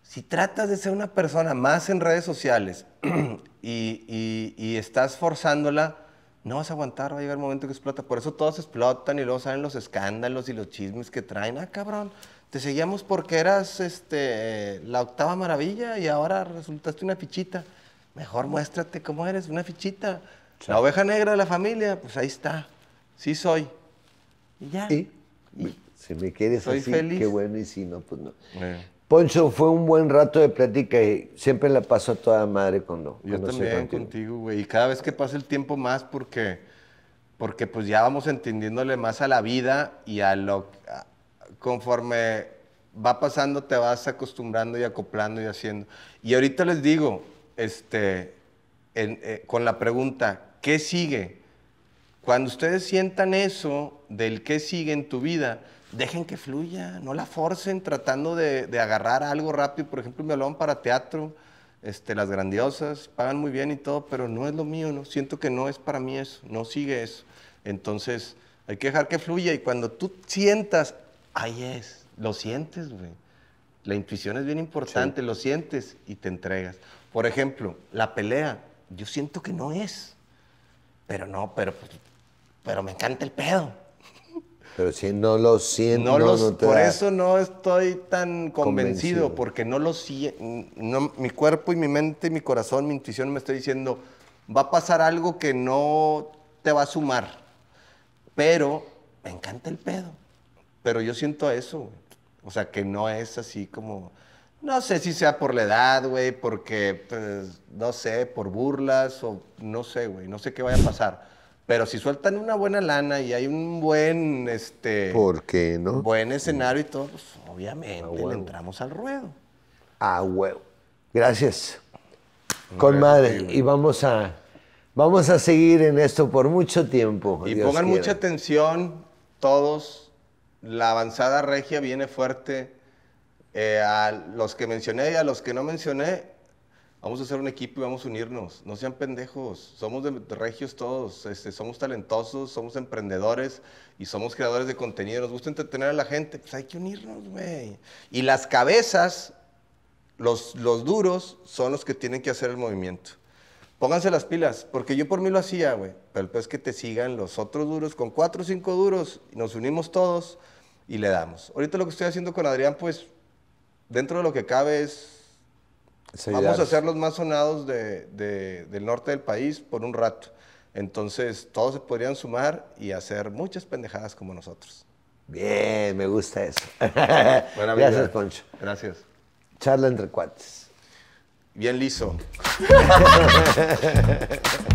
si tratas de ser una persona más en redes sociales y, estás forzándola, no vas a aguantar, va a llegar el momento que explota. Por eso todos explotan y luego salen los escándalos y los chismes que traen. Ah, cabrón, te seguíamos porque eras este, la octava maravilla y ahora resultaste una fichita. Mejor muéstrate cómo eres, una fichita. La oveja negra de la familia, pues ahí está. Sí soy. Y ya. ¿Y? y si me quieres así, qué bueno, y si no, pues no. Eh. Poncho, fue un buen rato de plática y siempre la paso a toda madre cuando. Yo también contigo. güey. Y cada vez que pasa el tiempo más, porque, porque pues ya vamos entendiéndole más a la vida y a lo. conforme va pasando, te vas acostumbrando y acoplando y haciendo. Y ahorita les digo, este, eh, con la pregunta, ¿qué sigue? Cuando ustedes sientan eso del qué sigue en tu vida, dejen que fluya, no la forcen tratando de, agarrar algo rápido. Por ejemplo, me hablaban para teatro, este, las grandiosas, pagan muy bien y todo, pero no es lo mío, ¿no? siento que no es para mí eso, no sigue eso. Entonces, hay que dejar que fluya y cuando tú sientas, ahí es, lo sientes, güey. La intuición es bien importante, lo sientes y te entregas. Por ejemplo, la pelea, yo siento que no es, pero no, pero, pero me encanta el pedo pero si no lo siento, no, por eso no estoy tan convencido, porque no lo no, mi cuerpo y mi mente, mi corazón, mi intuición me está diciendo, va a pasar algo que no te va a sumar, pero me encanta el pedo. Pero yo siento eso, o sea, que no es así como, no sé si sea por la edad, güey, porque, pues, no sé, por burlas o no sé, güey, no sé qué vaya a pasar pero si sueltan una buena lana y hay un buen, este... no? Buen escenario y todo, pues obviamente le ah, entramos al ruedo. A ah, huevo. Gracias. Con madre. Y vamos a, vamos a seguir en esto por mucho tiempo. Y pongan mucha atención todos. La avanzada regia viene fuerte. Eh, a los que mencioné y a los que no mencioné, Vamos a hacer un equipo y vamos a unirnos. No sean pendejos. Somos de regios todos. Este, somos talentosos, somos emprendedores y somos creadores de contenido. Nos gusta entretener a la gente. Pues hay que unirnos, güey. Y las cabezas, los, los duros, son los que tienen que hacer el movimiento. Pónganse las pilas, porque yo por mí lo hacía, güey. Pero el es que te sigan los otros duros, con cuatro o cinco duros, nos unimos todos y le damos. Ahorita lo que estoy haciendo con Adrián, pues, dentro de lo que cabe es Vamos a ser los más sonados del norte del país por un rato. Entonces, todos se podrían sumar y hacer muchas pendejadas como nosotros. Bien, me gusta eso. Gracias, Poncho. Gracias. Charla entre cuates. Bien liso.